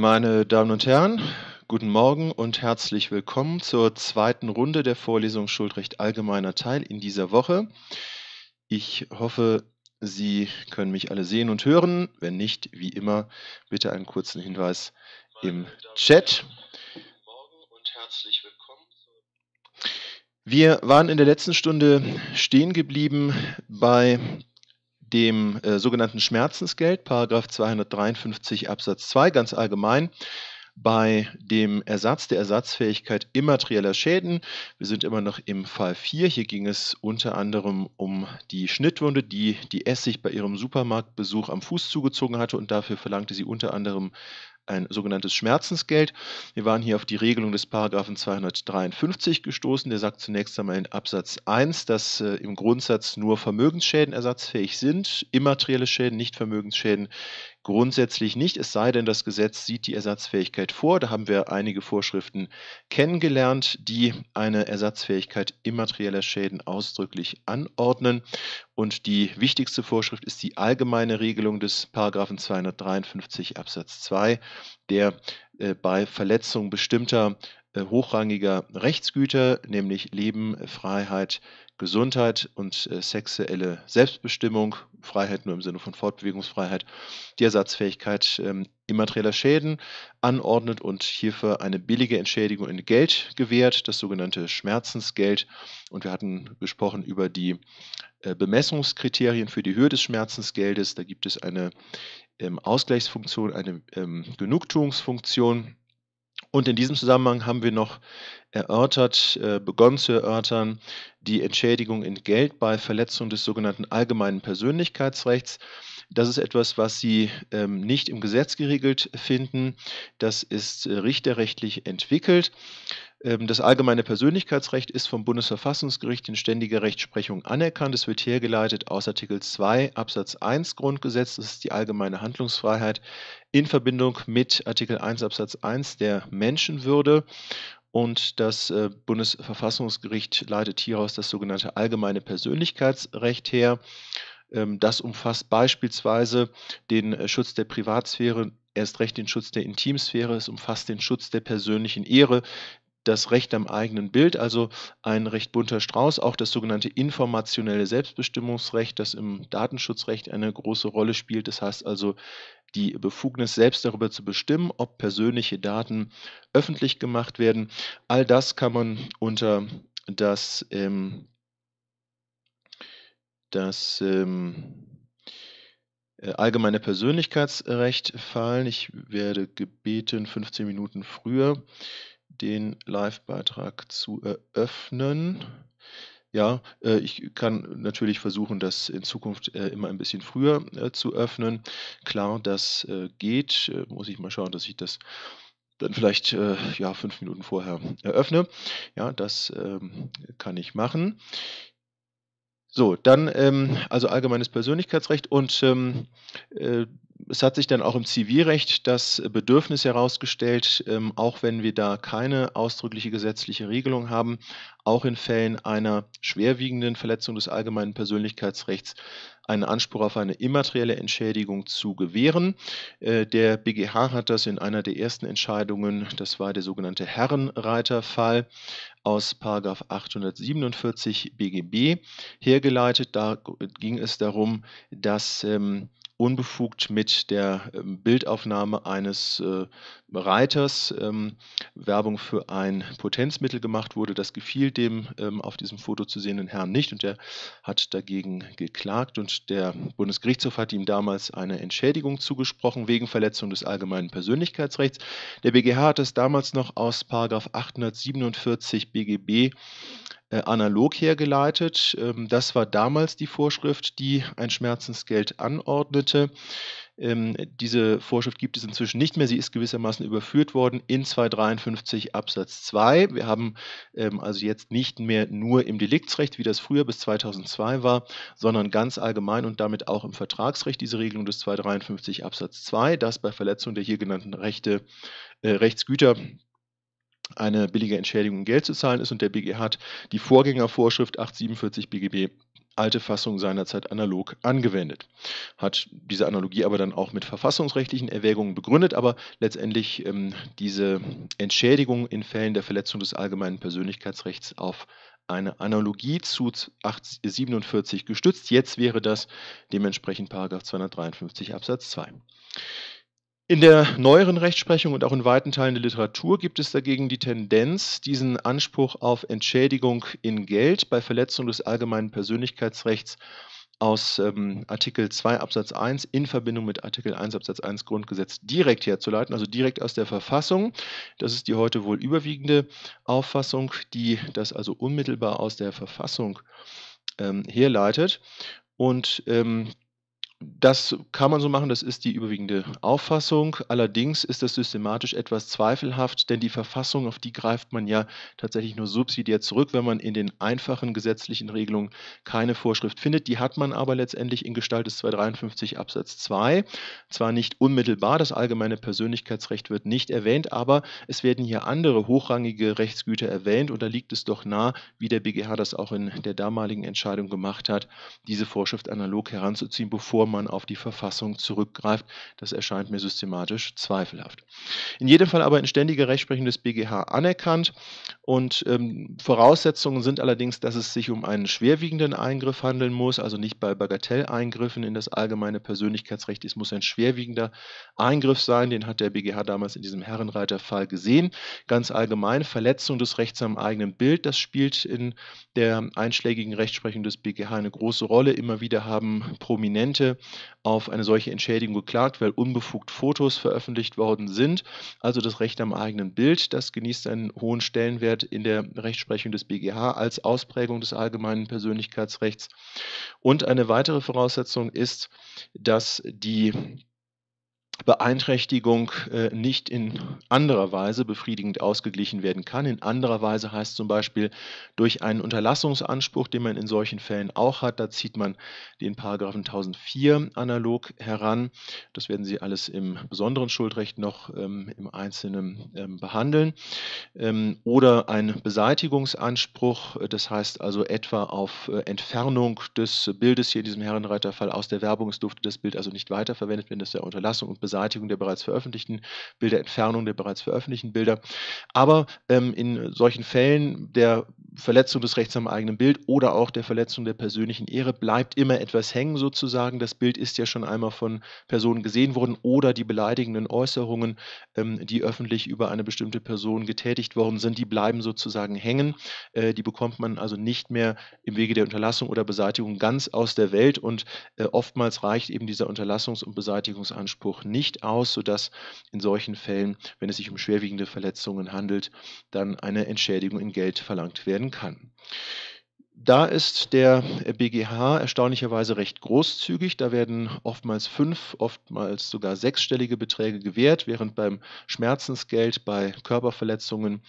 Meine Damen und Herren, guten Morgen und herzlich willkommen zur zweiten Runde der Vorlesung Schuldrecht allgemeiner Teil in dieser Woche. Ich hoffe, Sie können mich alle sehen und hören. Wenn nicht, wie immer, bitte einen kurzen Hinweis im Chat. Wir waren in der letzten Stunde stehen geblieben bei dem äh, sogenannten Schmerzensgeld, Paragraph 253 Absatz 2 ganz allgemein, bei dem Ersatz der Ersatzfähigkeit immaterieller Schäden. Wir sind immer noch im Fall 4. Hier ging es unter anderem um die Schnittwunde, die die Essig bei ihrem Supermarktbesuch am Fuß zugezogen hatte und dafür verlangte sie unter anderem ein sogenanntes Schmerzensgeld. Wir waren hier auf die Regelung des Paragraphen 253 gestoßen. Der sagt zunächst einmal in Absatz 1, dass äh, im Grundsatz nur Vermögensschäden ersatzfähig sind. Immaterielle Schäden, nicht Vermögensschäden Grundsätzlich nicht, es sei denn, das Gesetz sieht die Ersatzfähigkeit vor. Da haben wir einige Vorschriften kennengelernt, die eine Ersatzfähigkeit immaterieller Schäden ausdrücklich anordnen. Und die wichtigste Vorschrift ist die allgemeine Regelung des Paragraphen 253 Absatz 2, der äh, bei Verletzung bestimmter äh, hochrangiger Rechtsgüter, nämlich Leben, Freiheit, Gesundheit und äh, sexuelle Selbstbestimmung, Freiheit nur im Sinne von Fortbewegungsfreiheit, die Ersatzfähigkeit ähm, immaterieller Schäden anordnet und hierfür eine billige Entschädigung in Geld gewährt, das sogenannte Schmerzensgeld. Und wir hatten gesprochen über die äh, Bemessungskriterien für die Höhe des Schmerzensgeldes. Da gibt es eine ähm, Ausgleichsfunktion, eine ähm, Genugtuungsfunktion und in diesem Zusammenhang haben wir noch erörtert, äh, begonnen zu erörtern, die Entschädigung in Geld bei Verletzung des sogenannten allgemeinen Persönlichkeitsrechts. Das ist etwas, was Sie ähm, nicht im Gesetz geregelt finden. Das ist äh, richterrechtlich entwickelt. Ähm, das allgemeine Persönlichkeitsrecht ist vom Bundesverfassungsgericht in ständiger Rechtsprechung anerkannt. Es wird hergeleitet aus Artikel 2 Absatz 1 Grundgesetz, das ist die allgemeine Handlungsfreiheit, in Verbindung mit Artikel 1 Absatz 1 der Menschenwürde. Und das äh, Bundesverfassungsgericht leitet hieraus das sogenannte allgemeine Persönlichkeitsrecht her. Ähm, das umfasst beispielsweise den äh, Schutz der Privatsphäre, erst recht den Schutz der Intimsphäre, es umfasst den Schutz der persönlichen Ehre, das Recht am eigenen Bild, also ein recht bunter Strauß, auch das sogenannte informationelle Selbstbestimmungsrecht, das im Datenschutzrecht eine große Rolle spielt. Das heißt also die Befugnis, selbst darüber zu bestimmen, ob persönliche Daten öffentlich gemacht werden. All das kann man unter das, ähm, das ähm, äh, allgemeine Persönlichkeitsrecht fallen. Ich werde gebeten, 15 Minuten früher den Live-Beitrag zu eröffnen. Ja, äh, ich kann natürlich versuchen, das in Zukunft äh, immer ein bisschen früher äh, zu öffnen. Klar, das geht. muss ich mal schauen, dass ich das dann vielleicht ja, fünf Minuten vorher eröffne. Ja, das ähm, kann ich machen. So, dann ähm, also allgemeines Persönlichkeitsrecht und ähm, es hat sich dann auch im Zivilrecht das Bedürfnis herausgestellt, ähm, auch wenn wir da keine ausdrückliche gesetzliche Regelung haben, auch in Fällen einer schwerwiegenden Verletzung des allgemeinen Persönlichkeitsrechts einen Anspruch auf eine immaterielle Entschädigung zu gewähren. Äh, der BGH hat das in einer der ersten Entscheidungen, das war der sogenannte Herrenreiterfall aus 847 BGB, hergeleitet. Da ging es darum, dass ähm, unbefugt mit der ähm, Bildaufnahme eines äh, Reiters ähm, Werbung für ein Potenzmittel gemacht wurde. Das gefiel dem ähm, auf diesem Foto zu sehenden Herrn nicht und er hat dagegen geklagt und der Bundesgerichtshof hat ihm damals eine Entschädigung zugesprochen wegen Verletzung des allgemeinen Persönlichkeitsrechts. Der BGH hat es damals noch aus 847 BGB äh, analog hergeleitet. Ähm, das war damals die Vorschrift, die ein Schmerzensgeld anordnete. Ähm, diese Vorschrift gibt es inzwischen nicht mehr. Sie ist gewissermaßen überführt worden in 253 Absatz 2. Wir haben ähm, also jetzt nicht mehr nur im Deliktsrecht, wie das früher bis 2002 war, sondern ganz allgemein und damit auch im Vertragsrecht diese Regelung des 253 Absatz 2, dass bei Verletzung der hier genannten Rechte, äh, Rechtsgüter eine billige Entschädigung in Geld zu zahlen ist und der BGH hat die Vorgängervorschrift 847 BGB alte Fassung seinerzeit analog angewendet. Hat diese Analogie aber dann auch mit verfassungsrechtlichen Erwägungen begründet, aber letztendlich ähm, diese Entschädigung in Fällen der Verletzung des allgemeinen Persönlichkeitsrechts auf eine Analogie zu 847 gestützt. Jetzt wäre das dementsprechend 253 Absatz 2. In der neueren Rechtsprechung und auch in weiten Teilen der Literatur gibt es dagegen die Tendenz, diesen Anspruch auf Entschädigung in Geld bei Verletzung des allgemeinen Persönlichkeitsrechts aus ähm, Artikel 2 Absatz 1 in Verbindung mit Artikel 1 Absatz 1 Grundgesetz direkt herzuleiten, also direkt aus der Verfassung. Das ist die heute wohl überwiegende Auffassung, die das also unmittelbar aus der Verfassung ähm, herleitet. Und ähm, das kann man so machen, das ist die überwiegende Auffassung. Allerdings ist das systematisch etwas zweifelhaft, denn die Verfassung, auf die greift man ja tatsächlich nur subsidiär zurück, wenn man in den einfachen gesetzlichen Regelungen keine Vorschrift findet. Die hat man aber letztendlich in Gestalt des 253 Absatz 2. Zwar nicht unmittelbar, das allgemeine Persönlichkeitsrecht wird nicht erwähnt, aber es werden hier andere hochrangige Rechtsgüter erwähnt und da liegt es doch nah, wie der BGH das auch in der damaligen Entscheidung gemacht hat, diese Vorschrift analog heranzuziehen, bevor man man auf die Verfassung zurückgreift. Das erscheint mir systematisch zweifelhaft. In jedem Fall aber in ständiger Rechtsprechung des BGH anerkannt und ähm, Voraussetzungen sind allerdings, dass es sich um einen schwerwiegenden Eingriff handeln muss, also nicht bei Bagatelleingriffen in das allgemeine Persönlichkeitsrecht. Es muss ein schwerwiegender Eingriff sein, den hat der BGH damals in diesem Herrenreiterfall gesehen. Ganz allgemein Verletzung des Rechts am eigenen Bild, das spielt in der einschlägigen Rechtsprechung des BGH eine große Rolle. Immer wieder haben Prominente auf eine solche Entschädigung geklagt, weil unbefugt Fotos veröffentlicht worden sind. Also das Recht am eigenen Bild, das genießt einen hohen Stellenwert Möglichkeit in der Rechtsprechung des BGH als Ausprägung des allgemeinen Persönlichkeitsrechts. Und eine weitere Voraussetzung ist, dass die Beeinträchtigung äh, nicht in anderer Weise befriedigend ausgeglichen werden kann. In anderer Weise heißt zum Beispiel durch einen Unterlassungsanspruch, den man in solchen Fällen auch hat. Da zieht man den Paragraphen 1004 analog heran. Das werden Sie alles im besonderen Schuldrecht noch ähm, im Einzelnen ähm, behandeln. Ähm, oder ein Beseitigungsanspruch, das heißt also etwa auf äh, Entfernung des Bildes hier in diesem Herrenreiterfall aus der Werbung. Es durfte das Bild also nicht weiterverwendet werden, das ist ja Unterlassung und Beseitigung. Beseitigung der bereits veröffentlichten Bilder, Entfernung der bereits veröffentlichten Bilder. Aber ähm, in solchen Fällen der Verletzung des Rechts am eigenen Bild oder auch der Verletzung der persönlichen Ehre bleibt immer etwas hängen sozusagen. Das Bild ist ja schon einmal von Personen gesehen worden oder die beleidigenden Äußerungen, ähm, die öffentlich über eine bestimmte Person getätigt worden sind, die bleiben sozusagen hängen. Äh, die bekommt man also nicht mehr im Wege der Unterlassung oder Beseitigung ganz aus der Welt und äh, oftmals reicht eben dieser Unterlassungs- und Beseitigungsanspruch nicht aus, sodass in solchen Fällen, wenn es sich um schwerwiegende Verletzungen handelt, dann eine Entschädigung in Geld verlangt werden kann. Da ist der BGH erstaunlicherweise recht großzügig. Da werden oftmals fünf, oftmals sogar sechsstellige Beträge gewährt, während beim Schmerzensgeld, bei Körperverletzungen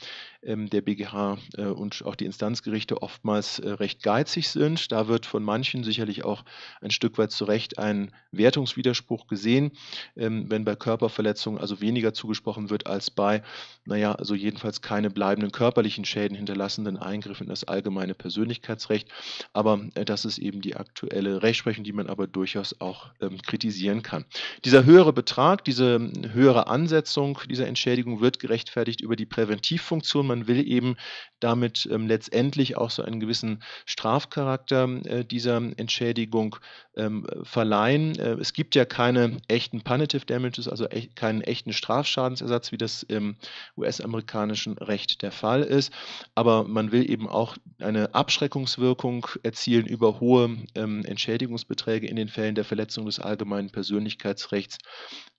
ähm, der BGH äh, und auch die Instanzgerichte oftmals äh, recht geizig sind. Da wird von manchen sicherlich auch ein Stück weit zu Recht ein Wertungswiderspruch gesehen, ähm, wenn bei Körperverletzungen also weniger zugesprochen wird als bei, naja, also jedenfalls keine bleibenden körperlichen Schäden hinterlassenden Eingriffen in das allgemeine Persönlichkeits Arbeitsrecht. Aber äh, das ist eben die aktuelle Rechtsprechung, die man aber durchaus auch ähm, kritisieren kann. Dieser höhere Betrag, diese ähm, höhere Ansetzung dieser Entschädigung wird gerechtfertigt über die Präventivfunktion. Man will eben damit ähm, letztendlich auch so einen gewissen Strafcharakter äh, dieser Entschädigung ähm, verleihen. Äh, es gibt ja keine echten Punitive Damages, also e keinen echten Strafschadensersatz, wie das im US-amerikanischen Recht der Fall ist. Aber man will eben auch eine Abschreckungs Vergeltungswirkung erzielen über hohe ähm, Entschädigungsbeträge in den Fällen der Verletzung des allgemeinen Persönlichkeitsrechts.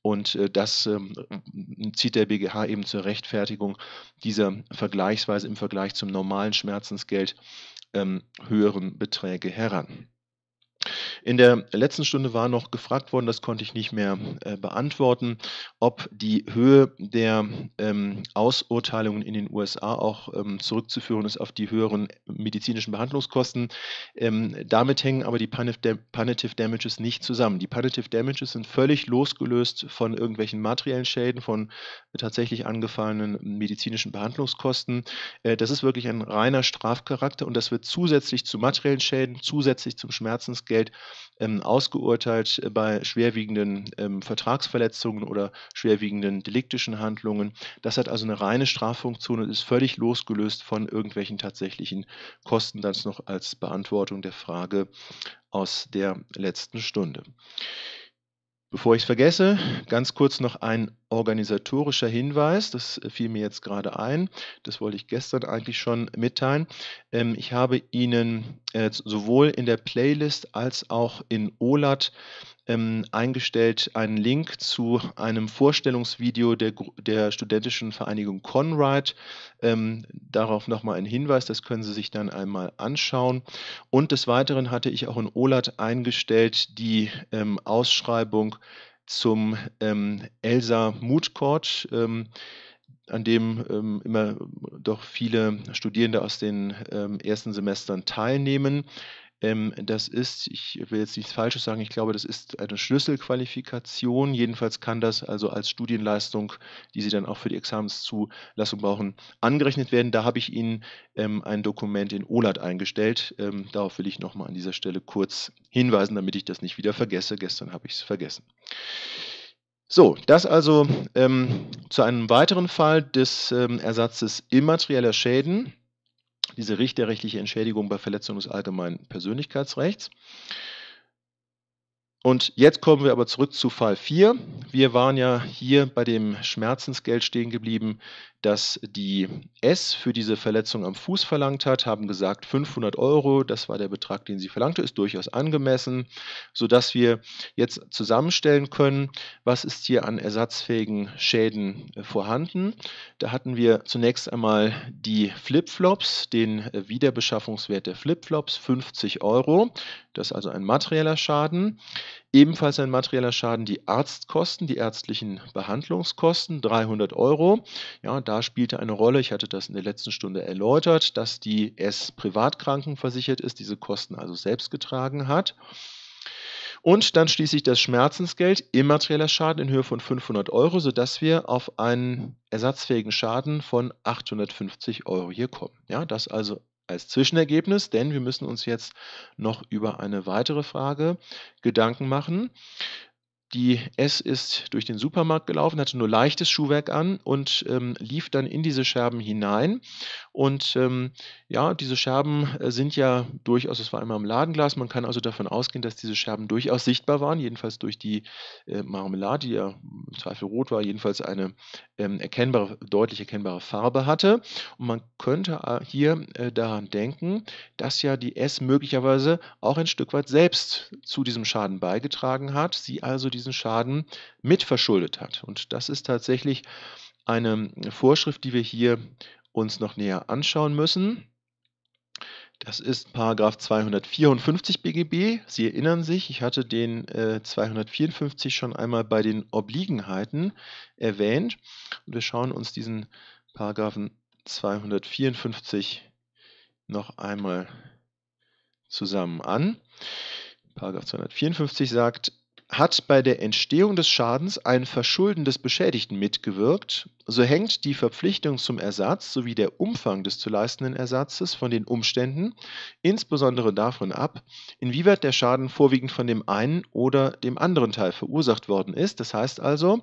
Und äh, das ähm, zieht der BGH eben zur Rechtfertigung dieser vergleichsweise im Vergleich zum normalen Schmerzensgeld ähm, höheren Beträge heran. In der letzten Stunde war noch gefragt worden, das konnte ich nicht mehr äh, beantworten, ob die Höhe der ähm, Ausurteilungen in den USA auch ähm, zurückzuführen ist auf die höheren medizinischen Behandlungskosten. Ähm, damit hängen aber die Punitive Damages nicht zusammen. Die Punitive Damages sind völlig losgelöst von irgendwelchen materiellen Schäden, von tatsächlich angefallenen medizinischen Behandlungskosten. Äh, das ist wirklich ein reiner Strafcharakter und das wird zusätzlich zu materiellen Schäden, zusätzlich zum Schmerzensgeld ähm, ausgeurteilt äh, bei schwerwiegenden ähm, Vertragsverletzungen oder schwerwiegenden deliktischen Handlungen. Das hat also eine reine Straffunktion und ist völlig losgelöst von irgendwelchen tatsächlichen Kosten. Das noch als Beantwortung der Frage aus der letzten Stunde. Bevor ich es vergesse, ganz kurz noch ein organisatorischer Hinweis, das fiel mir jetzt gerade ein, das wollte ich gestern eigentlich schon mitteilen. Ähm, ich habe Ihnen äh, sowohl in der Playlist als auch in OLAT ähm, eingestellt einen Link zu einem Vorstellungsvideo der, der studentischen Vereinigung Conrad. Ähm, darauf nochmal ein Hinweis, das können Sie sich dann einmal anschauen. Und des Weiteren hatte ich auch in OLAT eingestellt die ähm, Ausschreibung zum ähm, Elsa Mood Court, ähm, an dem ähm, immer doch viele Studierende aus den ähm, ersten Semestern teilnehmen. Ähm, das ist, ich will jetzt nichts Falsches sagen, ich glaube, das ist eine Schlüsselqualifikation. Jedenfalls kann das also als Studienleistung, die Sie dann auch für die Examenszulassung brauchen, angerechnet werden. Da habe ich Ihnen ähm, ein Dokument in OLAT eingestellt. Ähm, darauf will ich nochmal an dieser Stelle kurz hinweisen, damit ich das nicht wieder vergesse. Gestern habe ich es vergessen. So, das also ähm, zu einem weiteren Fall des ähm, Ersatzes immaterieller Schäden diese richterrechtliche Entschädigung bei Verletzung des allgemeinen Persönlichkeitsrechts. Und jetzt kommen wir aber zurück zu Fall 4. Wir waren ja hier bei dem Schmerzensgeld stehen geblieben dass die S für diese Verletzung am Fuß verlangt hat, haben gesagt 500 Euro, das war der Betrag, den sie verlangte, ist durchaus angemessen, sodass wir jetzt zusammenstellen können, was ist hier an ersatzfähigen Schäden äh, vorhanden. Da hatten wir zunächst einmal die Flipflops, den äh, Wiederbeschaffungswert der Flipflops, 50 Euro, das ist also ein materieller Schaden. Ebenfalls ein materieller Schaden die Arztkosten, die ärztlichen Behandlungskosten, 300 Euro. Ja, da spielte eine Rolle, ich hatte das in der letzten Stunde erläutert, dass die S privatkrankenversichert ist, diese Kosten also selbst getragen hat. Und dann schließlich das Schmerzensgeld, immaterieller Schaden in Höhe von 500 Euro, sodass wir auf einen ersatzfähigen Schaden von 850 Euro hier kommen. Ja, das also als Zwischenergebnis, denn wir müssen uns jetzt noch über eine weitere Frage Gedanken machen. Die S ist durch den Supermarkt gelaufen, hatte nur leichtes Schuhwerk an und ähm, lief dann in diese Scherben hinein. Und ähm, ja, diese Scherben äh, sind ja durchaus, es war einmal im Ladenglas, man kann also davon ausgehen, dass diese Scherben durchaus sichtbar waren, jedenfalls durch die äh, Marmelade, die ja im Zweifel rot war, jedenfalls eine ähm, erkennbare, deutlich erkennbare Farbe hatte. Und man könnte äh, hier äh, daran denken, dass ja die S möglicherweise auch ein Stück weit selbst zu diesem Schaden beigetragen hat, sie also diese diesen Schaden mitverschuldet hat. Und das ist tatsächlich eine äh, Vorschrift, die wir hier uns noch näher anschauen müssen. Das ist Paragraph 254 BGB. Sie erinnern sich, ich hatte den äh, 254 schon einmal bei den Obliegenheiten erwähnt. Und wir schauen uns diesen Paragraphen 254 noch einmal zusammen an. Paragraph 254 sagt, hat bei der Entstehung des Schadens ein Verschulden des Beschädigten mitgewirkt, so hängt die Verpflichtung zum Ersatz sowie der Umfang des zu leistenden Ersatzes von den Umständen, insbesondere davon ab, inwieweit der Schaden vorwiegend von dem einen oder dem anderen Teil verursacht worden ist. Das heißt also,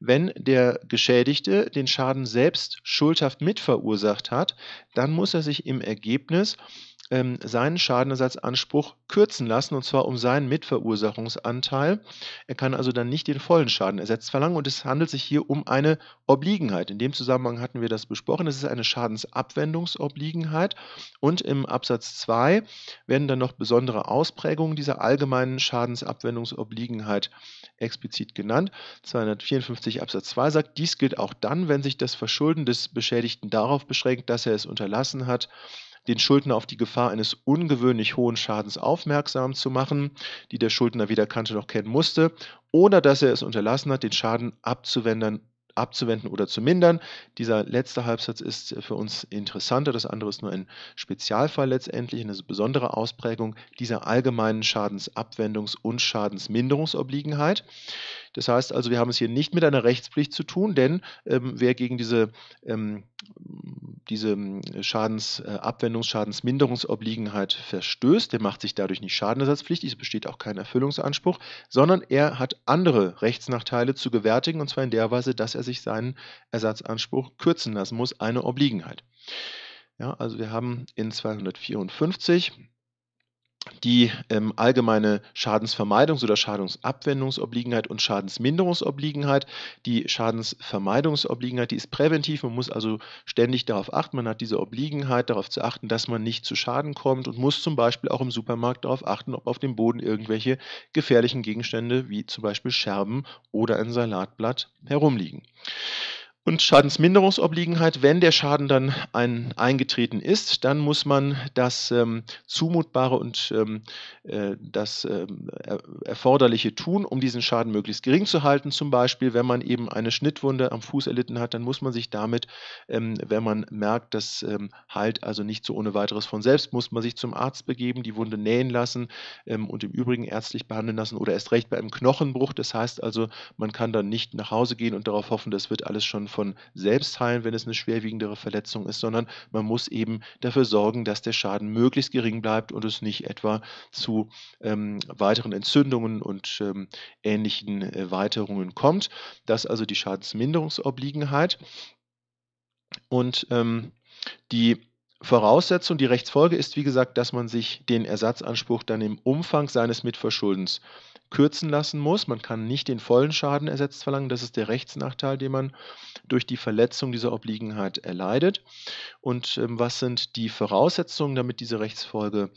wenn der Geschädigte den Schaden selbst schuldhaft mitverursacht hat, dann muss er sich im Ergebnis ähm, seinen Schadenersatzanspruch kürzen lassen, und zwar um seinen Mitverursachungsanteil. Er kann also dann nicht den vollen Schadenersatz verlangen und es handelt sich hier um eine Obliegenheit. In dem Zusammenhang hatten wir das besprochen. Es ist eine Schadensabwendungsobliegenheit und im Absatz 2 werden dann noch besondere Ausprägungen dieser allgemeinen Schadensabwendungsobliegenheit explizit genannt. 254 Absatz 2 sagt, dies gilt auch dann, wenn sich das Verschulden des Beschädigten darauf beschränkt, dass er es unterlassen hat, den Schuldner auf die Gefahr eines ungewöhnlich hohen Schadens aufmerksam zu machen, die der Schuldner weder kannte noch kennen musste, oder dass er es unterlassen hat, den Schaden abzuwenden abzuwenden oder zu mindern. Dieser letzte Halbsatz ist für uns interessanter. Das andere ist nur ein Spezialfall letztendlich, eine besondere Ausprägung dieser allgemeinen Schadensabwendungs- und Schadensminderungsobliegenheit. Das heißt also, wir haben es hier nicht mit einer Rechtspflicht zu tun, denn ähm, wer gegen diese, ähm, diese ähm, Schadens, äh, verstößt, der macht sich dadurch nicht schadenersatzpflichtig, es besteht auch kein Erfüllungsanspruch, sondern er hat andere Rechtsnachteile zu gewärtigen und zwar in der Weise, dass er sich seinen Ersatzanspruch kürzen lassen muss, eine Obliegenheit. Ja, also wir haben in 254 die ähm, allgemeine Schadensvermeidungs- oder Schadensabwendungsobliegenheit und Schadensminderungsobliegenheit. Die Schadensvermeidungsobliegenheit, die ist präventiv. Man muss also ständig darauf achten. Man hat diese Obliegenheit, darauf zu achten, dass man nicht zu Schaden kommt und muss zum Beispiel auch im Supermarkt darauf achten, ob auf dem Boden irgendwelche gefährlichen Gegenstände wie zum Beispiel Scherben oder ein Salatblatt herumliegen. Und Schadensminderungsobliegenheit, wenn der Schaden dann ein, eingetreten ist, dann muss man das ähm, Zumutbare und ähm, äh, das ähm, Erforderliche tun, um diesen Schaden möglichst gering zu halten. Zum Beispiel, wenn man eben eine Schnittwunde am Fuß erlitten hat, dann muss man sich damit, ähm, wenn man merkt, das ähm, heilt also nicht so ohne weiteres von selbst, muss man sich zum Arzt begeben, die Wunde nähen lassen ähm, und im Übrigen ärztlich behandeln lassen oder erst recht bei einem Knochenbruch. Das heißt also, man kann dann nicht nach Hause gehen und darauf hoffen, das wird alles schon von selbst heilen, wenn es eine schwerwiegendere Verletzung ist, sondern man muss eben dafür sorgen, dass der Schaden möglichst gering bleibt und es nicht etwa zu ähm, weiteren Entzündungen und ähm, ähnlichen Erweiterungen kommt. Das ist also die Schadensminderungsobliegenheit. Und ähm, die Voraussetzung, die Rechtsfolge ist, wie gesagt, dass man sich den Ersatzanspruch dann im Umfang seines Mitverschuldens kürzen lassen muss. Man kann nicht den vollen Schaden ersetzt verlangen. Das ist der Rechtsnachteil, den man durch die Verletzung dieser Obliegenheit erleidet. Und ähm, was sind die Voraussetzungen, damit diese Rechtsfolge äh,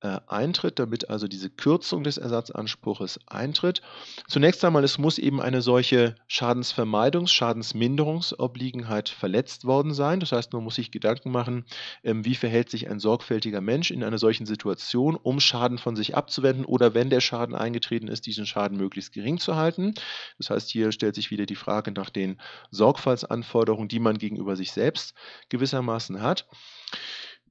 äh, eintritt, damit also diese Kürzung des Ersatzanspruches eintritt. Zunächst einmal, es muss eben eine solche Schadensvermeidungs-, Schadensminderungsobliegenheit verletzt worden sein. Das heißt, man muss sich Gedanken machen, ähm, wie verhält sich ein sorgfältiger Mensch in einer solchen Situation, um Schaden von sich abzuwenden oder wenn der Schaden eingetreten ist, diesen Schaden möglichst gering zu halten. Das heißt, hier stellt sich wieder die Frage nach den Sorgfaltsanforderungen, die man gegenüber sich selbst gewissermaßen hat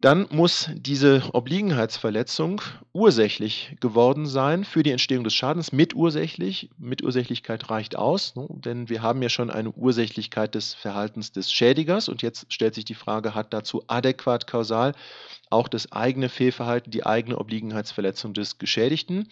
dann muss diese Obliegenheitsverletzung ursächlich geworden sein für die Entstehung des Schadens, mitursächlich. Mitursächlichkeit reicht aus, ne? denn wir haben ja schon eine Ursächlichkeit des Verhaltens des Schädigers und jetzt stellt sich die Frage, hat dazu adäquat kausal auch das eigene Fehlverhalten, die eigene Obliegenheitsverletzung des Geschädigten?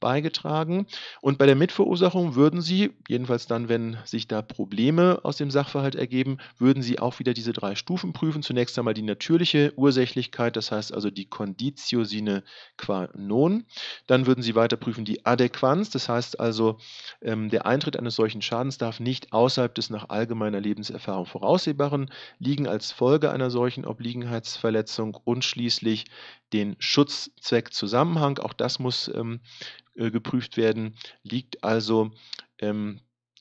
beigetragen. Und bei der Mitverursachung würden Sie, jedenfalls dann, wenn sich da Probleme aus dem Sachverhalt ergeben, würden Sie auch wieder diese drei Stufen prüfen. Zunächst einmal die natürliche Ursächlichkeit, das heißt also die Conditio sine qua non. Dann würden Sie weiter prüfen die Adäquanz, das heißt also, ähm, der Eintritt eines solchen Schadens darf nicht außerhalb des nach allgemeiner Lebenserfahrung voraussehbaren liegen als Folge einer solchen Obliegenheitsverletzung und schließlich den Schutzzweckzusammenhang. Auch das muss ähm, äh, geprüft werden. Liegt also ähm,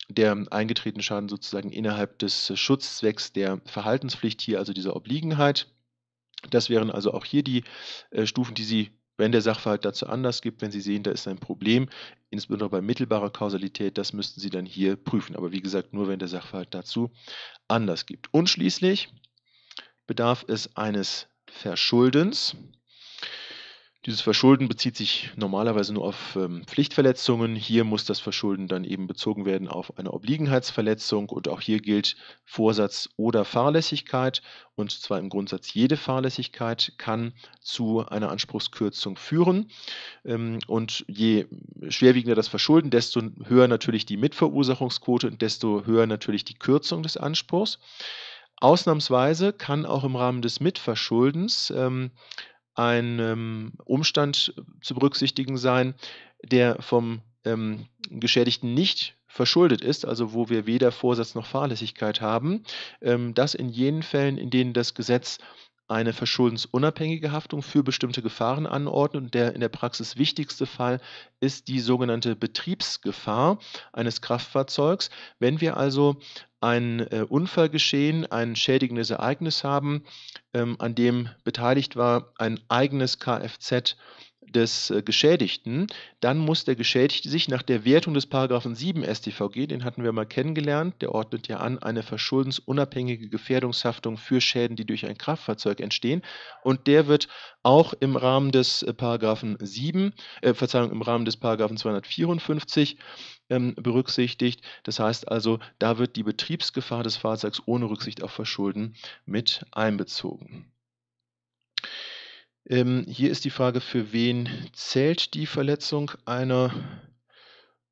der eingetretene Schaden sozusagen innerhalb des Schutzzwecks der Verhaltenspflicht hier, also dieser Obliegenheit. Das wären also auch hier die äh, Stufen, die Sie, wenn der Sachverhalt dazu Anlass gibt, wenn Sie sehen, da ist ein Problem, insbesondere bei mittelbarer Kausalität, das müssten Sie dann hier prüfen. Aber wie gesagt, nur wenn der Sachverhalt dazu Anlass gibt. Und schließlich bedarf es eines Verschuldens. Dieses Verschulden bezieht sich normalerweise nur auf ähm, Pflichtverletzungen. Hier muss das Verschulden dann eben bezogen werden auf eine Obliegenheitsverletzung und auch hier gilt Vorsatz oder Fahrlässigkeit und zwar im Grundsatz jede Fahrlässigkeit kann zu einer Anspruchskürzung führen ähm, und je schwerwiegender das Verschulden, desto höher natürlich die Mitverursachungsquote und desto höher natürlich die Kürzung des Anspruchs. Ausnahmsweise kann auch im Rahmen des Mitverschuldens ähm, ein ähm, Umstand zu berücksichtigen sein, der vom ähm, Geschädigten nicht verschuldet ist, also wo wir weder Vorsatz noch Fahrlässigkeit haben. Ähm, das in jenen Fällen, in denen das Gesetz eine verschuldensunabhängige Haftung für bestimmte Gefahren anordnet. Und der in der Praxis wichtigste Fall ist die sogenannte Betriebsgefahr eines Kraftfahrzeugs. Wenn wir also ein äh, Unfall geschehen, ein schädigendes Ereignis haben, ähm, an dem beteiligt war ein eigenes Kfz des äh, Geschädigten, dann muss der Geschädigte sich nach der Wertung des Paragraphen 7 StVG, den hatten wir mal kennengelernt, der ordnet ja an eine verschuldensunabhängige Gefährdungshaftung für Schäden, die durch ein Kraftfahrzeug entstehen und der wird auch im Rahmen des äh, Paragraphen 7, äh, Verzeihung, im Rahmen des Paragraphen 254 ähm, berücksichtigt. Das heißt also, da wird die Betriebsgefahr des Fahrzeugs ohne Rücksicht auf Verschulden mit einbezogen. Ähm, hier ist die Frage, für wen zählt die Verletzung einer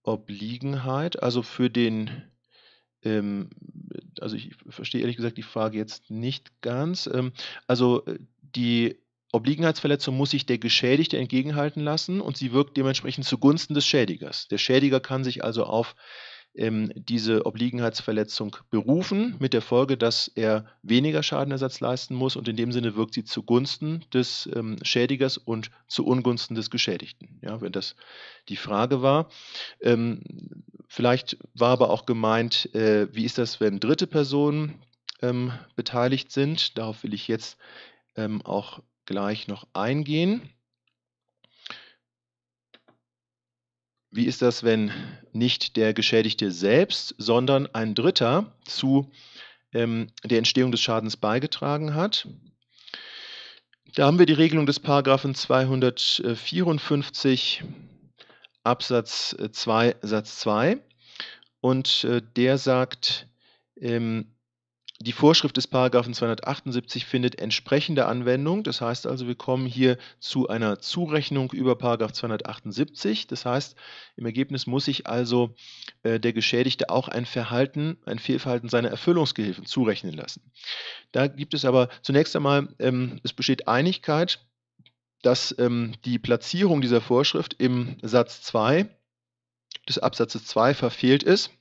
Obliegenheit? Also für den, ähm, also ich verstehe ehrlich gesagt die Frage jetzt nicht ganz. Ähm, also äh, die Obliegenheitsverletzung muss sich der Geschädigte entgegenhalten lassen und sie wirkt dementsprechend zugunsten des Schädigers. Der Schädiger kann sich also auf ähm, diese Obliegenheitsverletzung berufen, mit der Folge, dass er weniger Schadenersatz leisten muss und in dem Sinne wirkt sie zugunsten des ähm, Schädigers und zu Ungunsten des Geschädigten. Ja, wenn das die Frage war. Ähm, vielleicht war aber auch gemeint, äh, wie ist das, wenn dritte Personen ähm, beteiligt sind? Darauf will ich jetzt ähm, auch gleich noch eingehen. Wie ist das, wenn nicht der Geschädigte selbst, sondern ein Dritter zu ähm, der Entstehung des Schadens beigetragen hat? Da haben wir die Regelung des Paragraphen 254 Absatz 2 Satz 2 und äh, der sagt, ähm, die Vorschrift des Paragraphen 278 findet entsprechende Anwendung. Das heißt also, wir kommen hier zu einer Zurechnung über Paragraph 278. Das heißt, im Ergebnis muss sich also äh, der Geschädigte auch ein Verhalten, ein Fehlverhalten seiner Erfüllungsgehilfen zurechnen lassen. Da gibt es aber zunächst einmal, ähm, es besteht Einigkeit, dass ähm, die Platzierung dieser Vorschrift im Satz 2 des Absatzes 2 verfehlt ist.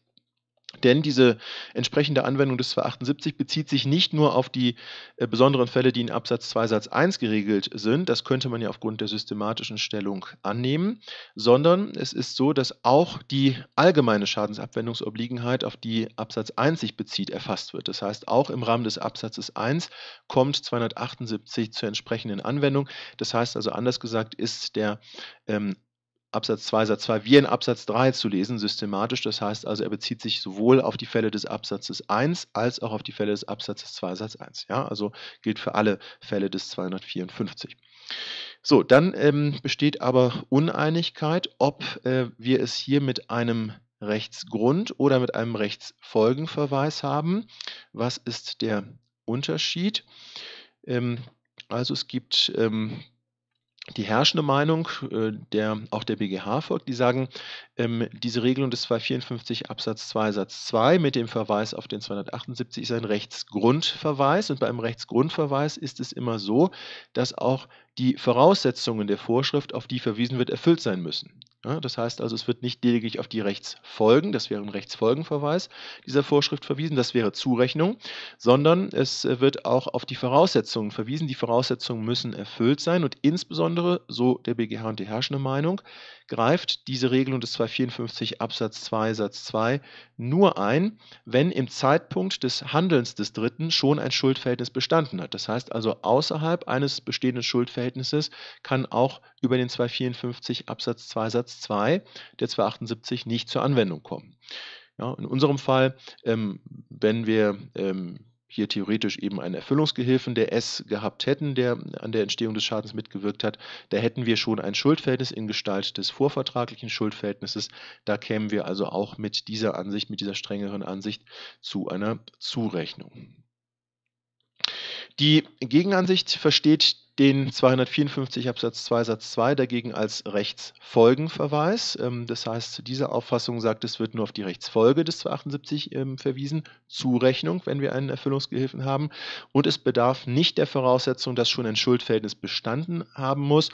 Denn diese entsprechende Anwendung des 278 bezieht sich nicht nur auf die äh, besonderen Fälle, die in Absatz 2 Satz 1 geregelt sind, das könnte man ja aufgrund der systematischen Stellung annehmen, sondern es ist so, dass auch die allgemeine Schadensabwendungsobliegenheit, auf die Absatz 1 sich bezieht, erfasst wird. Das heißt, auch im Rahmen des Absatzes 1 kommt 278 zur entsprechenden Anwendung. Das heißt also anders gesagt, ist der ähm, Absatz 2 Satz 2 wie in Absatz 3 zu lesen, systematisch. Das heißt also, er bezieht sich sowohl auf die Fälle des Absatzes 1 als auch auf die Fälle des Absatzes 2 Satz 1. Ja, also gilt für alle Fälle des 254. So, dann ähm, besteht aber Uneinigkeit, ob äh, wir es hier mit einem Rechtsgrund oder mit einem Rechtsfolgenverweis haben. Was ist der Unterschied? Ähm, also es gibt ähm, die herrschende Meinung, äh, der, auch der BGH folgt, die sagen, ähm, diese Regelung des 254 Absatz 2 Satz 2 mit dem Verweis auf den 278 ist ein Rechtsgrundverweis und bei einem Rechtsgrundverweis ist es immer so, dass auch die Voraussetzungen der Vorschrift, auf die verwiesen wird, erfüllt sein müssen. Ja, das heißt also, es wird nicht lediglich auf die Rechtsfolgen, das wäre ein Rechtsfolgenverweis dieser Vorschrift verwiesen, das wäre Zurechnung, sondern es äh, wird auch auf die Voraussetzungen verwiesen. Die Voraussetzungen müssen erfüllt sein und insbesondere, so der BGH und die herrschende Meinung, greift diese Regelung des 254 Absatz 2 Satz 2 nur ein, wenn im Zeitpunkt des Handelns des Dritten schon ein Schuldverhältnis bestanden hat. Das heißt also, außerhalb eines bestehenden Schuldverhältnisses kann auch über den 254 Absatz 2 Satz 2 der 278 nicht zur Anwendung kommen. Ja, in unserem Fall, ähm, wenn wir ähm, hier theoretisch eben einen Erfüllungsgehilfen der S gehabt hätten, der an der Entstehung des Schadens mitgewirkt hat, da hätten wir schon ein Schuldverhältnis in Gestalt des vorvertraglichen Schuldverhältnisses. Da kämen wir also auch mit dieser Ansicht, mit dieser strengeren Ansicht zu einer Zurechnung. Die Gegenansicht versteht den 254 Absatz 2 Satz 2 dagegen als Rechtsfolgenverweis. Ähm, das heißt, diese Auffassung sagt, es wird nur auf die Rechtsfolge des 278 ähm, verwiesen, Zurechnung, wenn wir einen Erfüllungsgehilfen haben. Und es bedarf nicht der Voraussetzung, dass schon ein Schuldverhältnis bestanden haben muss.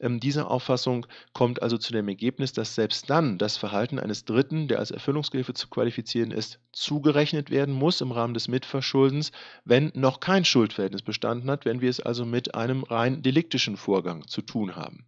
Ähm, diese Auffassung kommt also zu dem Ergebnis, dass selbst dann das Verhalten eines Dritten, der als Erfüllungsgehilfe zu qualifizieren ist, zugerechnet werden muss im Rahmen des Mitverschuldens, wenn noch kein Schuldverhältnis bestanden hat, wenn wir es also mit einem rein deliktischen Vorgang zu tun haben.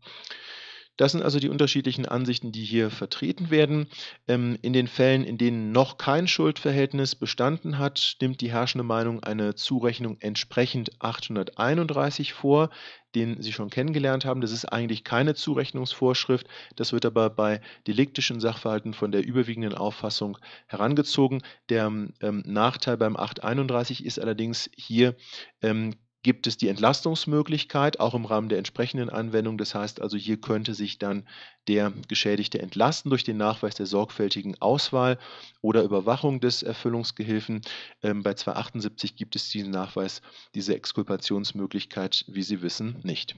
Das sind also die unterschiedlichen Ansichten, die hier vertreten werden. Ähm, in den Fällen, in denen noch kein Schuldverhältnis bestanden hat, nimmt die herrschende Meinung eine Zurechnung entsprechend 831 vor, den Sie schon kennengelernt haben. Das ist eigentlich keine Zurechnungsvorschrift. Das wird aber bei deliktischen Sachverhalten von der überwiegenden Auffassung herangezogen. Der ähm, Nachteil beim 831 ist allerdings hier ähm, gibt es die Entlastungsmöglichkeit, auch im Rahmen der entsprechenden Anwendung. Das heißt also, hier könnte sich dann der Geschädigte entlasten durch den Nachweis der sorgfältigen Auswahl oder Überwachung des Erfüllungsgehilfen. Ähm, bei 278 gibt es diesen Nachweis, diese Exkulpationsmöglichkeit, wie Sie wissen, nicht.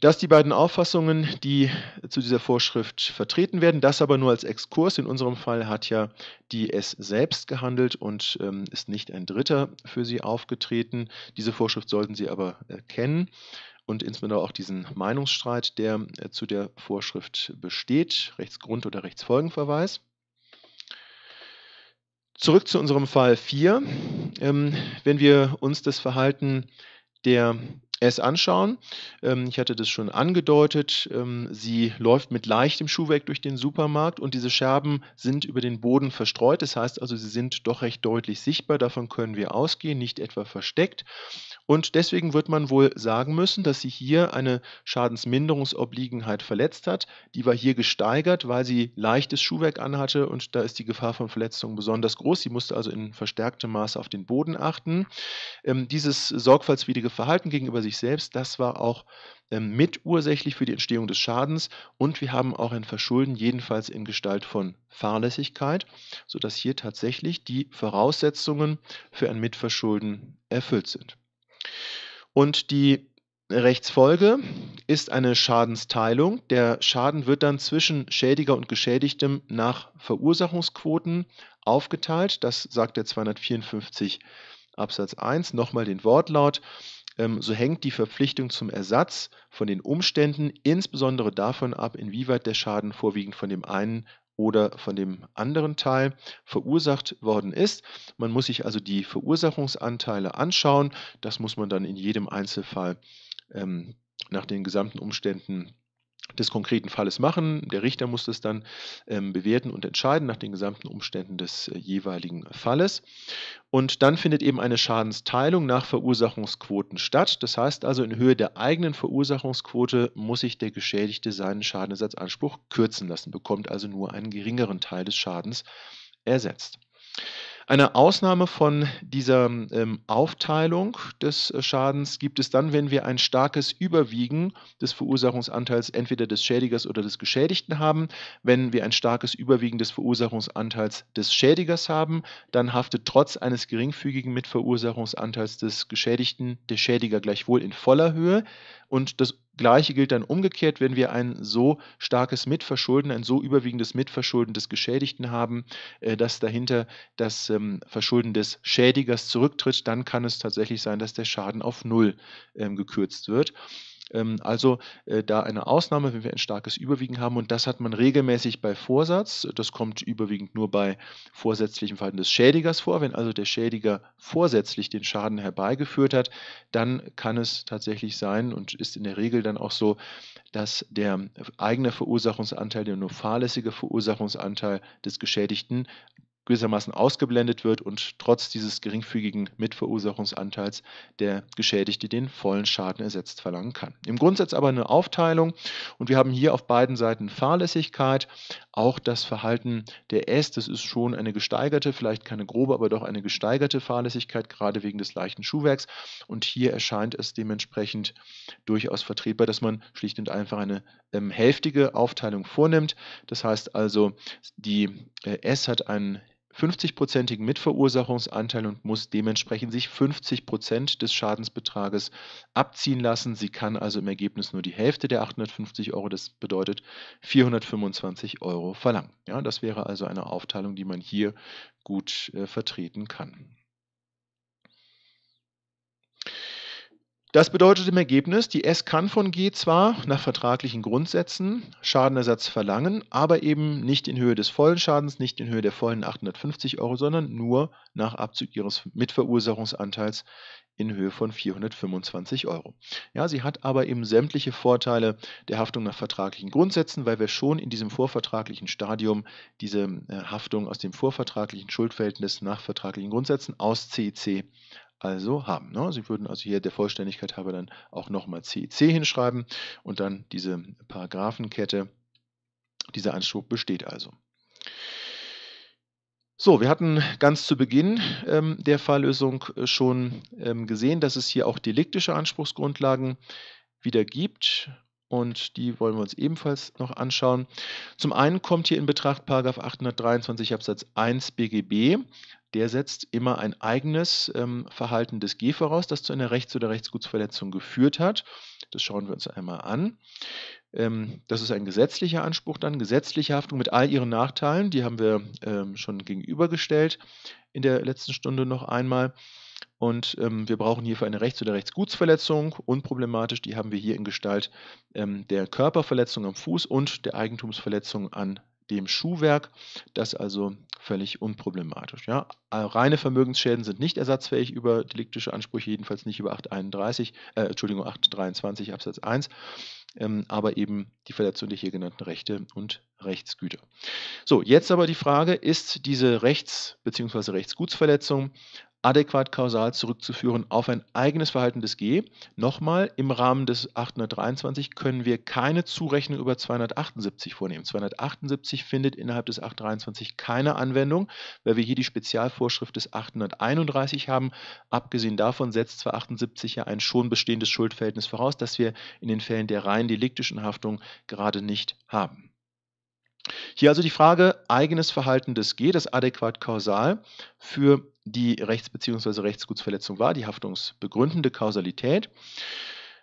Das die beiden Auffassungen, die zu dieser Vorschrift vertreten werden, das aber nur als Exkurs. In unserem Fall hat ja die S selbst gehandelt und ähm, ist nicht ein Dritter für sie aufgetreten. Diese Vorschrift sollten Sie aber äh, kennen und insbesondere auch diesen Meinungsstreit, der äh, zu der Vorschrift besteht, Rechtsgrund- oder Rechtsfolgenverweis. Zurück zu unserem Fall 4. Ähm, wenn wir uns das Verhalten der es anschauen. Ähm, ich hatte das schon angedeutet. Ähm, sie läuft mit leichtem Schuhwerk durch den Supermarkt und diese Scherben sind über den Boden verstreut. Das heißt also, sie sind doch recht deutlich sichtbar. Davon können wir ausgehen, nicht etwa versteckt. Und deswegen wird man wohl sagen müssen, dass sie hier eine Schadensminderungsobliegenheit verletzt hat. Die war hier gesteigert, weil sie leichtes Schuhwerk anhatte und da ist die Gefahr von Verletzungen besonders groß. Sie musste also in verstärktem Maße auf den Boden achten. Ähm, dieses sorgfaltswidrige Verhalten gegenüber sich selbst, das war auch ähm, mitursächlich für die Entstehung des Schadens und wir haben auch ein Verschulden, jedenfalls in Gestalt von Fahrlässigkeit, sodass hier tatsächlich die Voraussetzungen für ein Mitverschulden erfüllt sind. Und die Rechtsfolge ist eine Schadensteilung. Der Schaden wird dann zwischen Schädiger und Geschädigtem nach Verursachungsquoten aufgeteilt. Das sagt der 254 Absatz 1. Nochmal den Wortlaut. Ähm, so hängt die Verpflichtung zum Ersatz von den Umständen insbesondere davon ab, inwieweit der Schaden vorwiegend von dem einen oder von dem anderen Teil verursacht worden ist. Man muss sich also die Verursachungsanteile anschauen. Das muss man dann in jedem Einzelfall ähm, nach den gesamten Umständen des konkreten Falles machen. Der Richter muss das dann ähm, bewerten und entscheiden nach den gesamten Umständen des äh, jeweiligen Falles. Und dann findet eben eine Schadensteilung nach Verursachungsquoten statt. Das heißt also, in Höhe der eigenen Verursachungsquote muss sich der Geschädigte seinen Schadensersatzanspruch kürzen lassen, bekommt also nur einen geringeren Teil des Schadens ersetzt. Eine Ausnahme von dieser ähm, Aufteilung des äh, Schadens gibt es dann, wenn wir ein starkes Überwiegen des Verursachungsanteils entweder des Schädigers oder des Geschädigten haben. Wenn wir ein starkes Überwiegen des Verursachungsanteils des Schädigers haben, dann haftet trotz eines geringfügigen Mitverursachungsanteils des Geschädigten der Schädiger gleichwohl in voller Höhe und das Gleiche gilt dann umgekehrt, wenn wir ein so starkes Mitverschulden, ein so überwiegendes Mitverschulden des Geschädigten haben, äh, dass dahinter das ähm, Verschulden des Schädigers zurücktritt, dann kann es tatsächlich sein, dass der Schaden auf Null ähm, gekürzt wird. Ähm, also äh, da eine Ausnahme, wenn wir ein starkes Überwiegen haben. Und das hat man regelmäßig bei Vorsatz. Das kommt überwiegend nur bei vorsätzlichem Verhalten des Schädigers vor. Wenn also der Schädiger vorsätzlich den Schaden herbeigeführt hat, dann kann es tatsächlich sein und ist in der Regel dann auch so, dass der eigene Verursachungsanteil, der nur fahrlässige Verursachungsanteil des Geschädigten gewissermaßen ausgeblendet wird und trotz dieses geringfügigen Mitverursachungsanteils der Geschädigte den vollen Schaden ersetzt verlangen kann. Im Grundsatz aber eine Aufteilung und wir haben hier auf beiden Seiten Fahrlässigkeit. Auch das Verhalten der S, das ist schon eine gesteigerte, vielleicht keine grobe, aber doch eine gesteigerte Fahrlässigkeit, gerade wegen des leichten Schuhwerks. Und hier erscheint es dementsprechend durchaus vertretbar, dass man schlicht und einfach eine ähm, hälftige Aufteilung vornimmt. Das heißt also, die äh, S hat einen 50-prozentigen Mitverursachungsanteil und muss dementsprechend sich 50 Prozent des Schadensbetrages abziehen lassen. Sie kann also im Ergebnis nur die Hälfte der 850 Euro, das bedeutet 425 Euro verlangen. Ja, das wäre also eine Aufteilung, die man hier gut äh, vertreten kann. Das bedeutet im Ergebnis, die S kann von G zwar nach vertraglichen Grundsätzen Schadenersatz verlangen, aber eben nicht in Höhe des vollen Schadens, nicht in Höhe der vollen 850 Euro, sondern nur nach Abzug ihres Mitverursachungsanteils in Höhe von 425 Euro. Ja, sie hat aber eben sämtliche Vorteile der Haftung nach vertraglichen Grundsätzen, weil wir schon in diesem vorvertraglichen Stadium diese äh, Haftung aus dem vorvertraglichen Schuldverhältnis nach vertraglichen Grundsätzen aus CIC also haben. Ne? Sie würden also hier der Vollständigkeit halber dann auch nochmal CC hinschreiben und dann diese Paragraphenkette, dieser Anspruch besteht also. So, wir hatten ganz zu Beginn ähm, der Falllösung äh, schon ähm, gesehen, dass es hier auch deliktische Anspruchsgrundlagen wieder gibt und die wollen wir uns ebenfalls noch anschauen. Zum einen kommt hier in Betracht 823 Absatz 1 BGB der setzt immer ein eigenes ähm, Verhalten des G voraus, das zu einer Rechts- oder Rechtsgutsverletzung geführt hat. Das schauen wir uns einmal an. Ähm, das ist ein gesetzlicher Anspruch dann, gesetzliche Haftung mit all ihren Nachteilen, die haben wir ähm, schon gegenübergestellt in der letzten Stunde noch einmal. Und ähm, wir brauchen hierfür eine Rechts- oder Rechtsgutsverletzung, unproblematisch, die haben wir hier in Gestalt ähm, der Körperverletzung am Fuß und der Eigentumsverletzung an dem Schuhwerk. Das also völlig unproblematisch. Ja. Äh, reine Vermögensschäden sind nicht ersatzfähig über deliktische Ansprüche, jedenfalls nicht über 831, äh, Entschuldigung, 823 Absatz 1, ähm, aber eben die Verletzung der hier genannten Rechte und Rechtsgüter. So, jetzt aber die Frage, ist diese Rechts- bzw. Rechtsgutsverletzung adäquat kausal zurückzuführen auf ein eigenes Verhalten des G. Nochmal, im Rahmen des 823 können wir keine Zurechnung über 278 vornehmen. 278 findet innerhalb des 823 keine Anwendung, weil wir hier die Spezialvorschrift des 831 haben. Abgesehen davon setzt 278 ja ein schon bestehendes Schuldverhältnis voraus, das wir in den Fällen der rein deliktischen Haftung gerade nicht haben. Hier also die Frage, eigenes Verhalten des G, das adäquat kausal für die Rechts- bzw. Rechtsgutsverletzung war, die haftungsbegründende Kausalität.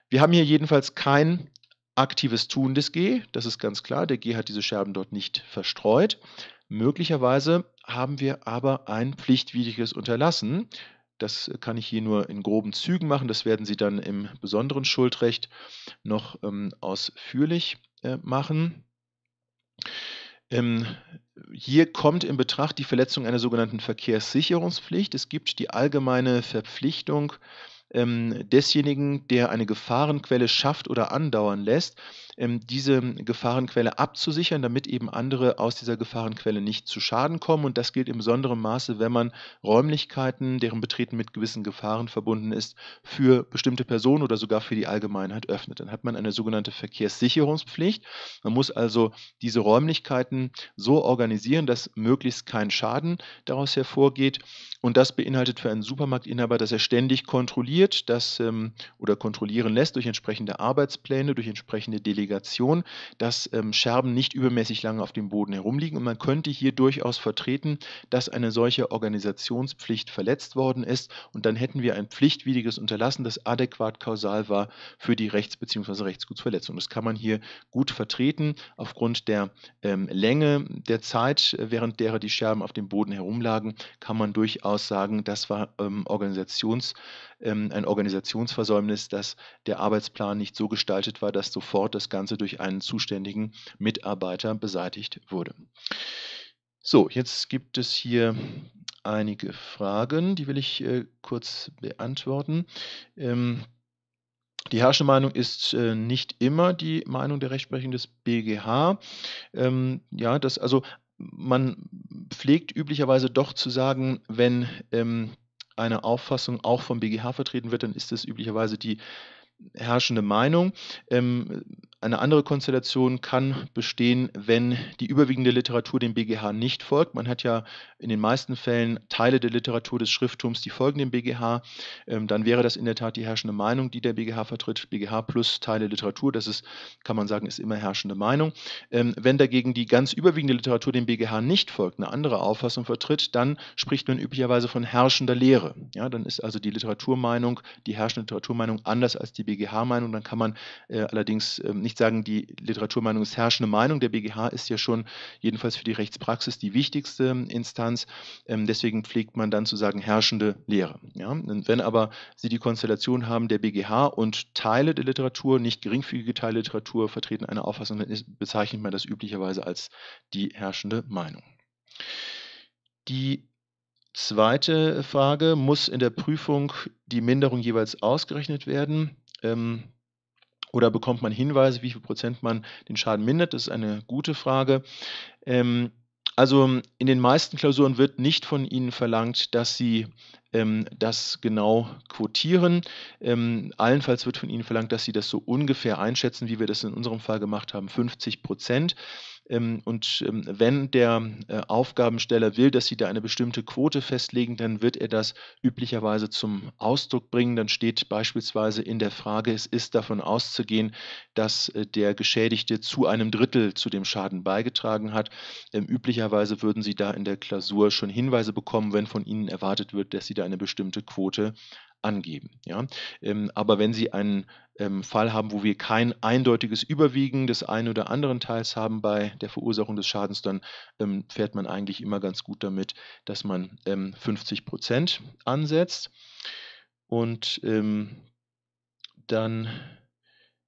Wir haben hier jedenfalls kein aktives Tun des G, das ist ganz klar, der G hat diese Scherben dort nicht verstreut. Möglicherweise haben wir aber ein pflichtwidriges Unterlassen. Das kann ich hier nur in groben Zügen machen, das werden Sie dann im besonderen Schuldrecht noch ähm, ausführlich äh, machen. Ähm, hier kommt in Betracht die Verletzung einer sogenannten Verkehrssicherungspflicht. Es gibt die allgemeine Verpflichtung ähm, desjenigen, der eine Gefahrenquelle schafft oder andauern lässt, ähm, diese Gefahrenquelle abzusichern, damit eben andere aus dieser Gefahrenquelle nicht zu Schaden kommen. Und das gilt in besonderem Maße, wenn man Räumlichkeiten, deren Betreten mit gewissen Gefahren verbunden ist, für bestimmte Personen oder sogar für die Allgemeinheit öffnet. Dann hat man eine sogenannte Verkehrssicherungspflicht. Man muss also diese Räumlichkeiten so organisieren, dass möglichst kein Schaden daraus hervorgeht. Und das beinhaltet für einen Supermarktinhaber, dass er ständig kontrolliert dass, ähm, oder kontrollieren lässt durch entsprechende Arbeitspläne, durch entsprechende Delegationen. Vegetation, dass ähm, Scherben nicht übermäßig lange auf dem Boden herumliegen. Und man könnte hier durchaus vertreten, dass eine solche Organisationspflicht verletzt worden ist. Und dann hätten wir ein pflichtwidriges Unterlassen, das adäquat kausal war für die Rechts- bzw. Rechtsgutsverletzung. Das kann man hier gut vertreten aufgrund der ähm, Länge der Zeit, während derer die Scherben auf dem Boden herumlagen, kann man durchaus sagen, das war ähm, Organisations, ähm, ein Organisationsversäumnis, dass der Arbeitsplan nicht so gestaltet war, dass sofort das Ganze durch einen zuständigen Mitarbeiter beseitigt wurde. So, jetzt gibt es hier einige Fragen, die will ich äh, kurz beantworten. Ähm, die herrschende Meinung ist äh, nicht immer die Meinung der Rechtsprechung des BGH. Ähm, ja, das, also man pflegt üblicherweise doch zu sagen, wenn ähm, eine Auffassung auch vom BGH vertreten wird, dann ist das üblicherweise die herrschende Meinung. Ähm, eine andere Konstellation kann bestehen, wenn die überwiegende Literatur dem BGH nicht folgt. Man hat ja in den meisten Fällen Teile der Literatur des Schrifttums, die folgen dem BGH. Ähm, dann wäre das in der Tat die herrschende Meinung, die der BGH vertritt. BGH plus Teile Literatur, das ist, kann man sagen, ist immer herrschende Meinung. Ähm, wenn dagegen die ganz überwiegende Literatur dem BGH nicht folgt, eine andere Auffassung vertritt, dann spricht man üblicherweise von herrschender Lehre. Ja, dann ist also die Literaturmeinung, die herrschende Literaturmeinung anders als die BGH-Meinung. Dann kann man äh, allerdings ähm, nicht nicht sagen, die Literaturmeinung ist herrschende Meinung. Der BGH ist ja schon jedenfalls für die Rechtspraxis die wichtigste ähm, Instanz. Ähm, deswegen pflegt man dann zu sagen herrschende Lehre. Ja? Wenn aber Sie die Konstellation haben, der BGH und Teile der Literatur, nicht geringfügige Teile der Literatur vertreten eine Auffassung, dann bezeichnet man das üblicherweise als die herrschende Meinung. Die zweite Frage, muss in der Prüfung die Minderung jeweils ausgerechnet werden? Ähm, oder bekommt man Hinweise, wie viel Prozent man den Schaden mindert? Das ist eine gute Frage. Ähm, also in den meisten Klausuren wird nicht von Ihnen verlangt, dass Sie ähm, das genau quotieren. Ähm, allenfalls wird von Ihnen verlangt, dass Sie das so ungefähr einschätzen, wie wir das in unserem Fall gemacht haben, 50 Prozent. Ähm, und ähm, wenn der äh, Aufgabensteller will, dass Sie da eine bestimmte Quote festlegen, dann wird er das üblicherweise zum Ausdruck bringen. Dann steht beispielsweise in der Frage, es ist davon auszugehen, dass äh, der Geschädigte zu einem Drittel zu dem Schaden beigetragen hat. Ähm, üblicherweise würden Sie da in der Klausur schon Hinweise bekommen, wenn von Ihnen erwartet wird, dass Sie da eine bestimmte Quote angeben. Ja? Ähm, aber wenn Sie einen ähm, Fall haben, wo wir kein eindeutiges Überwiegen des einen oder anderen Teils haben bei der Verursachung des Schadens, dann ähm, fährt man eigentlich immer ganz gut damit, dass man 50 ähm, Prozent ansetzt. Und ähm, dann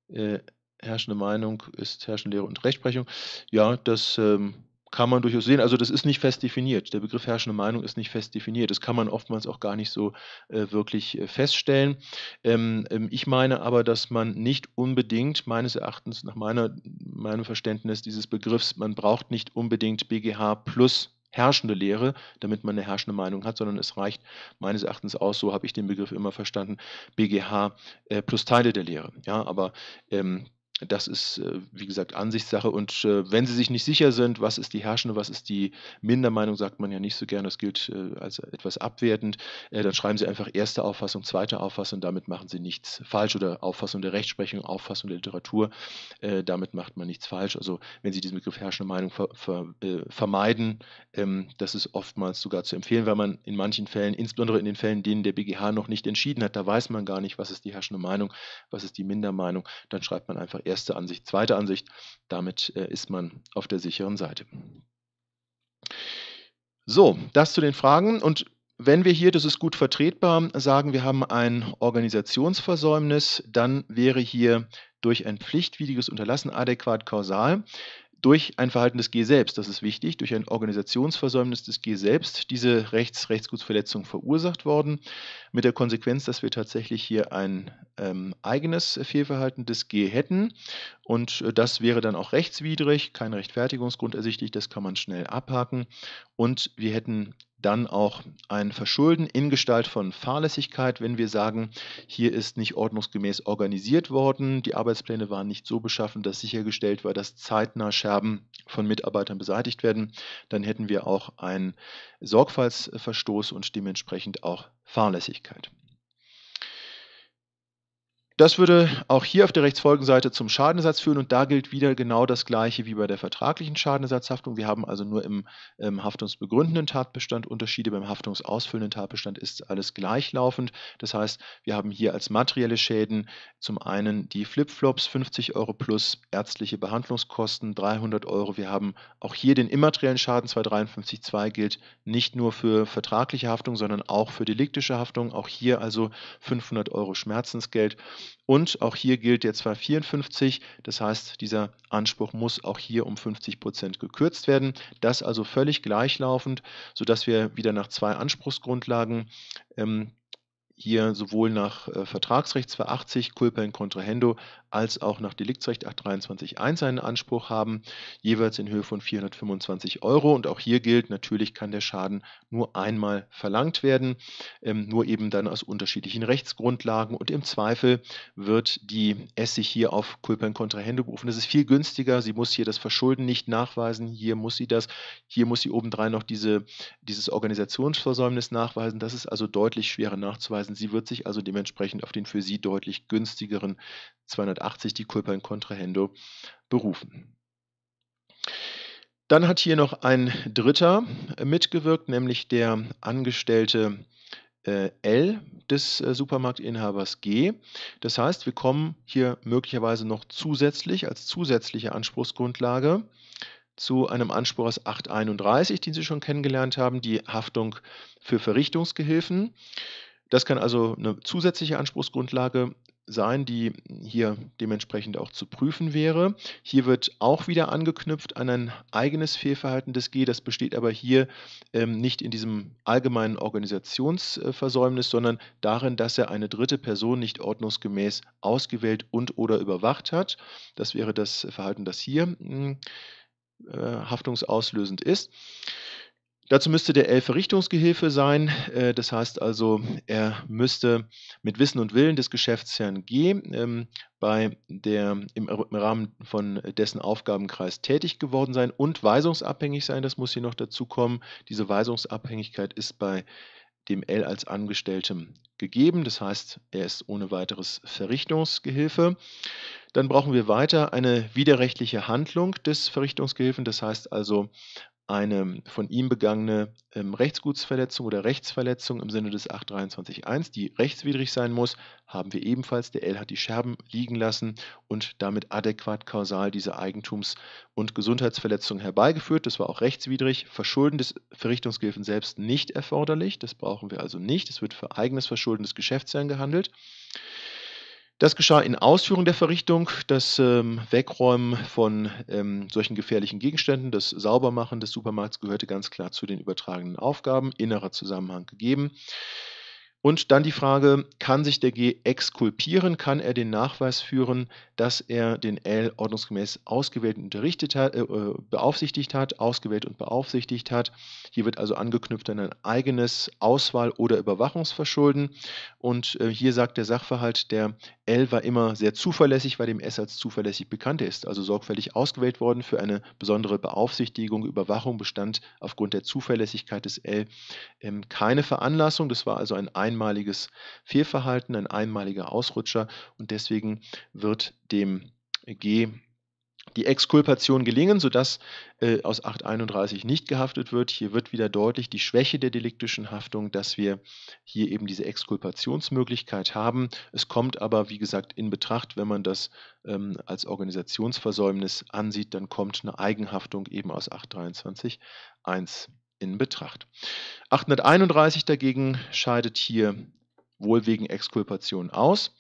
äh, herrschende Meinung ist herrschende Lehre und Rechtsprechung. Ja, das ähm, kann man durchaus sehen. Also das ist nicht fest definiert. Der Begriff herrschende Meinung ist nicht fest definiert. Das kann man oftmals auch gar nicht so äh, wirklich äh, feststellen. Ähm, ähm, ich meine aber, dass man nicht unbedingt, meines Erachtens, nach meiner, meinem Verständnis dieses Begriffs, man braucht nicht unbedingt BGH plus herrschende Lehre, damit man eine herrschende Meinung hat, sondern es reicht meines Erachtens aus, so habe ich den Begriff immer verstanden, BGH äh, plus Teile der Lehre. Ja, aber ähm, das ist, äh, wie gesagt, Ansichtssache. Und äh, wenn Sie sich nicht sicher sind, was ist die herrschende, was ist die Mindermeinung, sagt man ja nicht so gern, das gilt äh, als etwas abwertend, dann schreiben Sie einfach erste Auffassung, zweite Auffassung, damit machen Sie nichts falsch oder Auffassung der Rechtsprechung, Auffassung der Literatur, damit macht man nichts falsch. Also wenn Sie diesen Begriff herrschende Meinung ver ver vermeiden, ähm, das ist oftmals sogar zu empfehlen, weil man in manchen Fällen, insbesondere in den Fällen, denen der BGH noch nicht entschieden hat, da weiß man gar nicht, was ist die herrschende Meinung, was ist die Mindermeinung, dann schreibt man einfach erste erste Ansicht, zweite Ansicht. Damit äh, ist man auf der sicheren Seite. So, das zu den Fragen. Und wenn wir hier, das ist gut vertretbar, sagen, wir haben ein Organisationsversäumnis, dann wäre hier durch ein pflichtwidriges Unterlassen adäquat kausal durch ein Verhalten des G selbst, das ist wichtig, durch ein Organisationsversäumnis des G selbst diese Rechts Rechtsgutsverletzung verursacht worden, mit der Konsequenz, dass wir tatsächlich hier ein ähm, eigenes Fehlverhalten des G hätten und äh, das wäre dann auch rechtswidrig, kein Rechtfertigungsgrund ersichtlich, das kann man schnell abhaken und wir hätten dann auch ein Verschulden in Gestalt von Fahrlässigkeit, wenn wir sagen, hier ist nicht ordnungsgemäß organisiert worden, die Arbeitspläne waren nicht so beschaffen, dass sichergestellt war, dass zeitnah Scherben von Mitarbeitern beseitigt werden, dann hätten wir auch einen Sorgfaltsverstoß und dementsprechend auch Fahrlässigkeit. Das würde auch hier auf der Rechtsfolgenseite zum Schadenersatz führen und da gilt wieder genau das Gleiche wie bei der vertraglichen Schadenersatzhaftung. Wir haben also nur im, im ähm, haftungsbegründenden Tatbestand Unterschiede, beim haftungsausfüllenden Tatbestand ist alles gleichlaufend. Das heißt, wir haben hier als materielle Schäden zum einen die Flipflops 50 Euro plus ärztliche Behandlungskosten 300 Euro. Wir haben auch hier den immateriellen Schaden 253.2 gilt nicht nur für vertragliche Haftung, sondern auch für deliktische Haftung. Auch hier also 500 Euro Schmerzensgeld. Und auch hier gilt der 254, das heißt, dieser Anspruch muss auch hier um 50 Prozent gekürzt werden. Das also völlig gleichlaufend, sodass wir wieder nach zwei Anspruchsgrundlagen ähm, hier sowohl nach äh, Vertragsrecht 280 Culpa in Contrahendo als auch nach Deliktsrecht 823.1 einen Anspruch haben, jeweils in Höhe von 425 Euro. Und auch hier gilt, natürlich kann der Schaden nur einmal verlangt werden, ähm, nur eben dann aus unterschiedlichen Rechtsgrundlagen. Und im Zweifel wird die Essig hier auf Culpa in Kontrahendo berufen. Das ist viel günstiger. Sie muss hier das Verschulden nicht nachweisen. Hier muss sie das. Hier muss sie obendrein noch diese, dieses Organisationsversäumnis nachweisen. Das ist also deutlich schwerer nachzuweisen. Sie wird sich also dementsprechend auf den für sie deutlich günstigeren 280 1980 die Culpa in Contrahendo berufen. Dann hat hier noch ein Dritter äh, mitgewirkt, nämlich der Angestellte äh, L des äh, Supermarktinhabers G. Das heißt, wir kommen hier möglicherweise noch zusätzlich als zusätzliche Anspruchsgrundlage zu einem Anspruch aus 831, den Sie schon kennengelernt haben, die Haftung für Verrichtungsgehilfen. Das kann also eine zusätzliche Anspruchsgrundlage sein, die hier dementsprechend auch zu prüfen wäre. Hier wird auch wieder angeknüpft an ein eigenes Fehlverhalten des G. Das besteht aber hier ähm, nicht in diesem allgemeinen Organisationsversäumnis, sondern darin, dass er eine dritte Person nicht ordnungsgemäß ausgewählt und oder überwacht hat. Das wäre das Verhalten, das hier hm, äh, haftungsauslösend ist. Dazu müsste der Elfe Richtungsgehilfe sein. Äh, das heißt also, er müsste mit Wissen und Willen des Geschäftsherrn G ähm, bei der, im Rahmen von dessen Aufgabenkreis tätig geworden sein und weisungsabhängig sein. Das muss hier noch dazu kommen. Diese Weisungsabhängigkeit ist bei dem L als Angestelltem gegeben. Das heißt, er ist ohne weiteres Verrichtungsgehilfe. Dann brauchen wir weiter eine widerrechtliche Handlung des Verrichtungsgehilfen. Das heißt also, eine ähm, von ihm begangene ähm, Rechtsgutsverletzung oder Rechtsverletzung im Sinne des 823.1, die rechtswidrig sein muss, haben wir ebenfalls, der L hat die Scherben liegen lassen und damit adäquat kausal diese Eigentums- und Gesundheitsverletzung herbeigeführt. Das war auch rechtswidrig. Verschulden des Verrichtungsgehilfen selbst nicht erforderlich. Das brauchen wir also nicht. Es wird für eigenes Verschulden des Geschäftsherrn gehandelt. Das geschah in Ausführung der Verrichtung, das ähm, Wegräumen von ähm, solchen gefährlichen Gegenständen, das Saubermachen des Supermarkts gehörte ganz klar zu den übertragenen Aufgaben, innerer Zusammenhang gegeben. Und dann die Frage, kann sich der G exkulpieren? Kann er den Nachweis führen, dass er den L ordnungsgemäß ausgewählt und hat, äh, äh, beaufsichtigt hat, ausgewählt und beaufsichtigt hat? Hier wird also angeknüpft an ein eigenes Auswahl- oder Überwachungsverschulden. Und äh, hier sagt der Sachverhalt, der L war immer sehr zuverlässig, weil dem S als zuverlässig bekannt ist, also sorgfältig ausgewählt worden für eine besondere Beaufsichtigung, Überwachung bestand aufgrund der Zuverlässigkeit des L ähm, keine Veranlassung. Das war also ein, ein einmaliges Fehlverhalten, ein einmaliger Ausrutscher und deswegen wird dem G die Exkulpation gelingen, sodass äh, aus 831 nicht gehaftet wird. Hier wird wieder deutlich die Schwäche der deliktischen Haftung, dass wir hier eben diese Exkulpationsmöglichkeit haben. Es kommt aber, wie gesagt, in Betracht, wenn man das ähm, als Organisationsversäumnis ansieht, dann kommt eine Eigenhaftung eben aus 823.1 in Betracht. 831 dagegen scheidet hier wohl wegen Exkulpation aus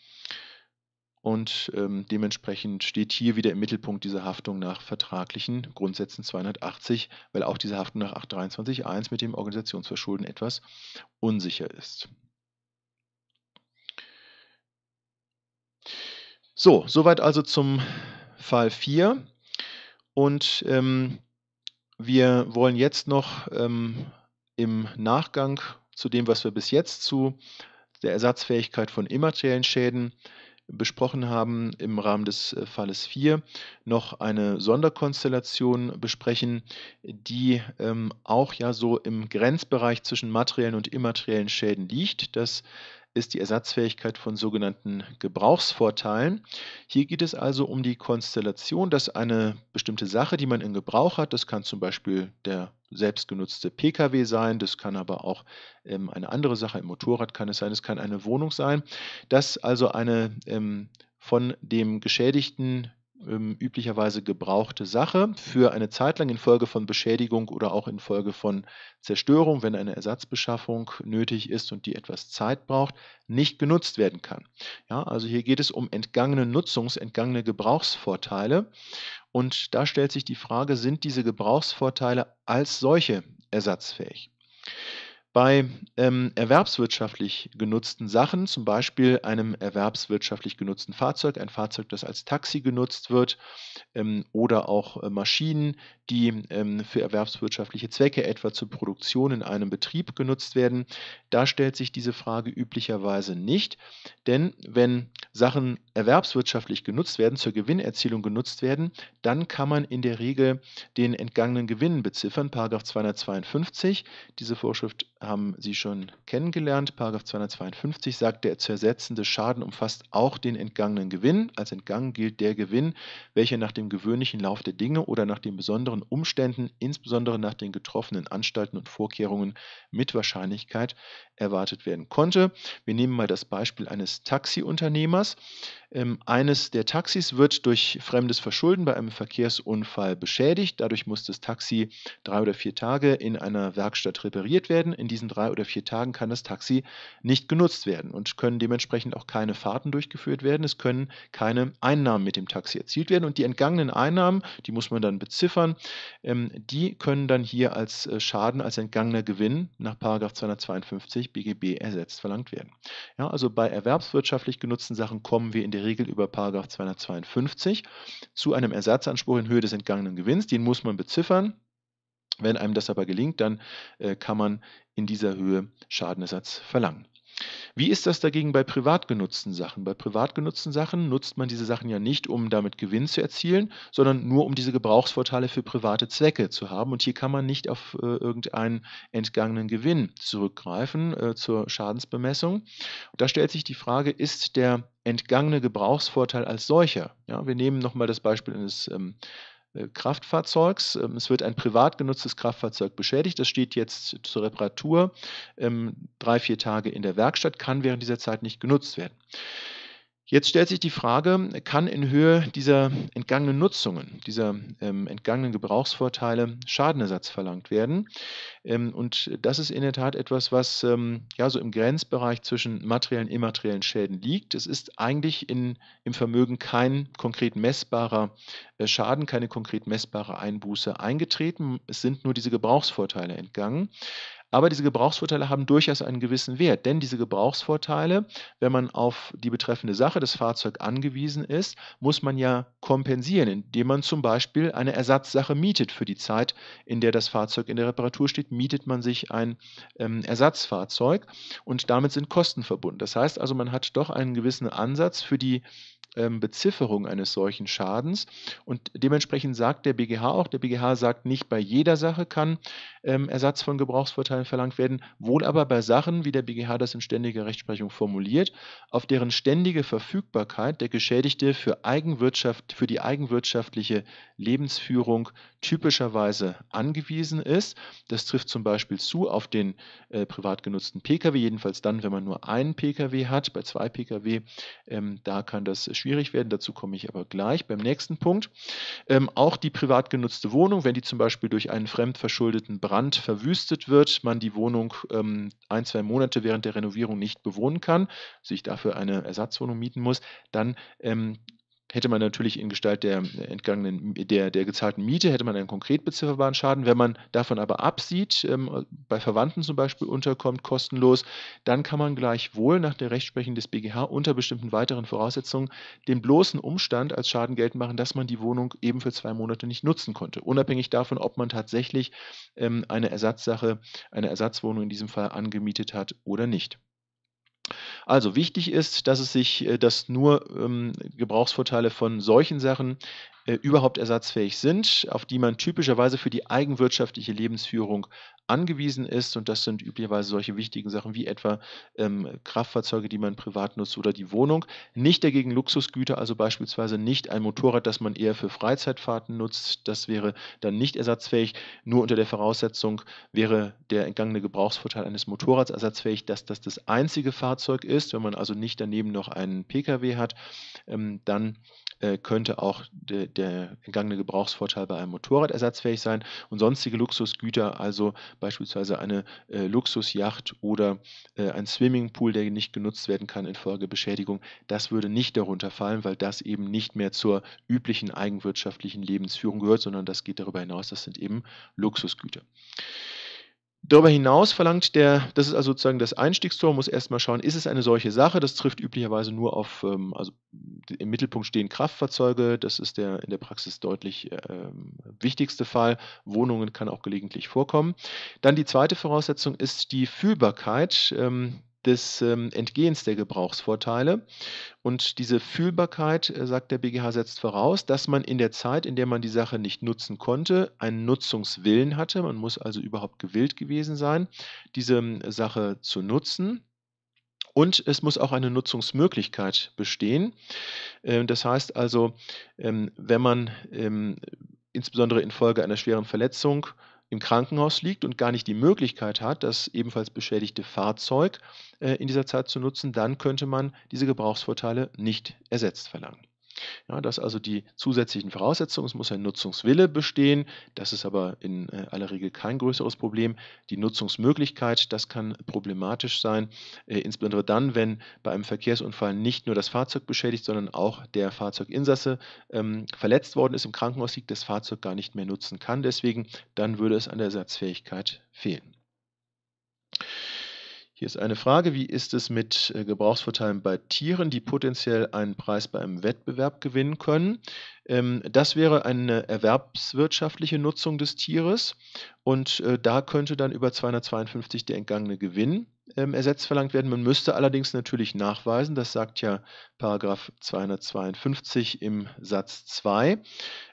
und ähm, dementsprechend steht hier wieder im Mittelpunkt diese Haftung nach vertraglichen Grundsätzen 280, weil auch diese Haftung nach 823.1 mit dem Organisationsverschulden etwas unsicher ist. So, soweit also zum Fall 4. Und ähm, wir wollen jetzt noch ähm, im Nachgang zu dem, was wir bis jetzt zu der Ersatzfähigkeit von immateriellen Schäden besprochen haben im Rahmen des äh, Falles 4, noch eine Sonderkonstellation besprechen, die ähm, auch ja so im Grenzbereich zwischen materiellen und immateriellen Schäden liegt. Das ist die Ersatzfähigkeit von sogenannten Gebrauchsvorteilen. Hier geht es also um die Konstellation, dass eine bestimmte Sache, die man in Gebrauch hat, das kann zum Beispiel der selbstgenutzte Pkw sein, das kann aber auch ähm, eine andere Sache, im Motorrad kann es sein, es kann eine Wohnung sein, dass also eine ähm, von dem Geschädigten ähm, üblicherweise gebrauchte Sache für eine Zeit lang infolge von Beschädigung oder auch infolge von Zerstörung, wenn eine Ersatzbeschaffung nötig ist und die etwas Zeit braucht, nicht genutzt werden kann. Ja, also hier geht es um entgangene Nutzungs-, entgangene Gebrauchsvorteile. Und da stellt sich die Frage, sind diese Gebrauchsvorteile als solche ersatzfähig? bei ähm, erwerbswirtschaftlich genutzten Sachen, zum Beispiel einem erwerbswirtschaftlich genutzten Fahrzeug, ein Fahrzeug, das als Taxi genutzt wird, ähm, oder auch äh, Maschinen, die ähm, für erwerbswirtschaftliche Zwecke etwa zur Produktion in einem Betrieb genutzt werden, da stellt sich diese Frage üblicherweise nicht, denn wenn Sachen erwerbswirtschaftlich genutzt werden, zur Gewinnerzielung genutzt werden, dann kann man in der Regel den entgangenen Gewinn beziffern. Paragraf 252, diese Vorschrift haben Sie schon kennengelernt. Paragraf 252 sagt, der zu ersetzende Schaden umfasst auch den entgangenen Gewinn. Als entgangen gilt der Gewinn, welcher nach dem gewöhnlichen Lauf der Dinge oder nach den besonderen Umständen, insbesondere nach den getroffenen Anstalten und Vorkehrungen mit Wahrscheinlichkeit erwartet werden konnte. Wir nehmen mal das Beispiel eines Taxiunternehmers. Ähm, eines der Taxis wird durch fremdes Verschulden bei einem Verkehrsunfall beschädigt. Dadurch muss das Taxi drei oder vier Tage in einer Werkstatt repariert werden. In diesen drei oder vier Tagen kann das Taxi nicht genutzt werden und können dementsprechend auch keine Fahrten durchgeführt werden. Es können keine Einnahmen mit dem Taxi erzielt werden. Und die entgangenen Einnahmen, die muss man dann beziffern, ähm, die können dann hier als äh, Schaden, als entgangener Gewinn nach 252 BGB ersetzt verlangt werden. Ja, also bei erwerbswirtschaftlich genutzten Sachen kommen wir in der geregelt über 252 zu einem Ersatzanspruch in Höhe des entgangenen Gewinns. Den muss man beziffern. Wenn einem das aber gelingt, dann äh, kann man in dieser Höhe Schadenersatz verlangen. Wie ist das dagegen bei privat genutzten Sachen? Bei privat genutzten Sachen nutzt man diese Sachen ja nicht, um damit Gewinn zu erzielen, sondern nur um diese Gebrauchsvorteile für private Zwecke zu haben. Und hier kann man nicht auf äh, irgendeinen entgangenen Gewinn zurückgreifen äh, zur Schadensbemessung. Und da stellt sich die Frage, ist der entgangene Gebrauchsvorteil als solcher, ja, wir nehmen nochmal das Beispiel eines ähm, äh, Kraftfahrzeugs. Ähm, es wird ein privat genutztes Kraftfahrzeug beschädigt. Das steht jetzt zur Reparatur ähm, drei, vier Tage in der Werkstatt, kann während dieser Zeit nicht genutzt werden. Jetzt stellt sich die Frage, kann in Höhe dieser entgangenen Nutzungen, dieser ähm, entgangenen Gebrauchsvorteile Schadenersatz verlangt werden? Ähm, und das ist in der Tat etwas, was ähm, ja so im Grenzbereich zwischen materiellen und immateriellen Schäden liegt. Es ist eigentlich in, im Vermögen kein konkret messbarer äh, Schaden, keine konkret messbare Einbuße eingetreten. Es sind nur diese Gebrauchsvorteile entgangen. Aber diese Gebrauchsvorteile haben durchaus einen gewissen Wert, denn diese Gebrauchsvorteile, wenn man auf die betreffende Sache des Fahrzeugs angewiesen ist, muss man ja kompensieren, indem man zum Beispiel eine Ersatzsache mietet für die Zeit, in der das Fahrzeug in der Reparatur steht, mietet man sich ein ähm, Ersatzfahrzeug und damit sind Kosten verbunden. Das heißt also, man hat doch einen gewissen Ansatz für die ähm, Bezifferung eines solchen Schadens. Und dementsprechend sagt der BGH auch, der BGH sagt, nicht bei jeder Sache kann ähm, Ersatz von Gebrauchsvorteilen verlangt werden, wohl aber bei Sachen, wie der BGH das in ständiger Rechtsprechung formuliert, auf deren ständige Verfügbarkeit der Geschädigte für, Eigenwirtschaft, für die eigenwirtschaftliche Lebensführung typischerweise angewiesen ist. Das trifft zum Beispiel zu auf den äh, privat genutzten Pkw, jedenfalls dann, wenn man nur einen Pkw hat. Bei zwei Pkw, ähm, da kann das schwierig werden. Dazu komme ich aber gleich beim nächsten Punkt. Ähm, auch die privat genutzte Wohnung, wenn die zum Beispiel durch einen fremdverschuldeten Brand verwüstet wird, man die Wohnung ähm, ein, zwei Monate während der Renovierung nicht bewohnen kann, sich dafür eine Ersatzwohnung mieten muss, dann ähm, hätte man natürlich in Gestalt der äh, entgangenen, der, der gezahlten Miete, hätte man einen konkret bezifferbaren Schaden. Wenn man davon aber absieht, ähm, bei Verwandten zum Beispiel unterkommt, kostenlos, dann kann man gleichwohl nach der Rechtsprechung des BGH unter bestimmten weiteren Voraussetzungen den bloßen Umstand als Schaden geltend machen, dass man die Wohnung eben für zwei Monate nicht nutzen konnte. Unabhängig davon, ob man tatsächlich ähm, eine Ersatzsache, eine Ersatzwohnung in diesem Fall angemietet hat oder nicht. Also wichtig ist, dass es sich, äh, dass nur ähm, Gebrauchsvorteile von solchen Sachen äh, überhaupt ersatzfähig sind, auf die man typischerweise für die eigenwirtschaftliche Lebensführung angewiesen ist. Und das sind üblicherweise solche wichtigen Sachen wie etwa ähm, Kraftfahrzeuge, die man privat nutzt oder die Wohnung. Nicht dagegen Luxusgüter, also beispielsweise nicht ein Motorrad, das man eher für Freizeitfahrten nutzt. Das wäre dann nicht ersatzfähig. Nur unter der Voraussetzung wäre der entgangene Gebrauchsvorteil eines Motorrads ersatzfähig, dass das das einzige Fahrzeug ist. Wenn man also nicht daneben noch einen Pkw hat, ähm, dann äh, könnte auch de, der entgangene Gebrauchsvorteil bei einem Motorrad ersatzfähig sein und sonstige Luxusgüter, also beispielsweise eine äh, Luxusjacht oder äh, ein Swimmingpool, der nicht genutzt werden kann infolge Beschädigung, das würde nicht darunter fallen, weil das eben nicht mehr zur üblichen eigenwirtschaftlichen Lebensführung gehört, sondern das geht darüber hinaus, das sind eben Luxusgüter. Darüber hinaus verlangt der, das ist also sozusagen das Einstiegstor, muss erstmal schauen, ist es eine solche Sache? Das trifft üblicherweise nur auf, ähm, also im Mittelpunkt stehen Kraftfahrzeuge, das ist der in der Praxis deutlich ähm, wichtigste Fall. Wohnungen kann auch gelegentlich vorkommen. Dann die zweite Voraussetzung ist die Fühlbarkeit. Ähm, des ähm, Entgehens der Gebrauchsvorteile. Und diese Fühlbarkeit, äh, sagt der BGH, setzt voraus, dass man in der Zeit, in der man die Sache nicht nutzen konnte, einen Nutzungswillen hatte. Man muss also überhaupt gewillt gewesen sein, diese äh, Sache zu nutzen. Und es muss auch eine Nutzungsmöglichkeit bestehen. Ähm, das heißt also, ähm, wenn man ähm, insbesondere infolge einer schweren Verletzung im Krankenhaus liegt und gar nicht die Möglichkeit hat, das ebenfalls beschädigte Fahrzeug äh, in dieser Zeit zu nutzen, dann könnte man diese Gebrauchsvorteile nicht ersetzt verlangen. Ja, das also die zusätzlichen Voraussetzungen. Es muss ein Nutzungswille bestehen. Das ist aber in äh, aller Regel kein größeres Problem. Die Nutzungsmöglichkeit, das kann problematisch sein, äh, insbesondere dann, wenn bei einem Verkehrsunfall nicht nur das Fahrzeug beschädigt, sondern auch der Fahrzeuginsasse ähm, verletzt worden ist, im Krankenhaus liegt, das Fahrzeug gar nicht mehr nutzen kann. Deswegen, dann würde es an der Ersatzfähigkeit fehlen. Hier ist eine Frage, wie ist es mit äh, Gebrauchsvorteilen bei Tieren, die potenziell einen Preis bei einem Wettbewerb gewinnen können? Ähm, das wäre eine erwerbswirtschaftliche Nutzung des Tieres und äh, da könnte dann über 252 der entgangene Gewinn ähm, ersetzt verlangt werden. Man müsste allerdings natürlich nachweisen, das sagt ja Paragraph 252 im Satz 2,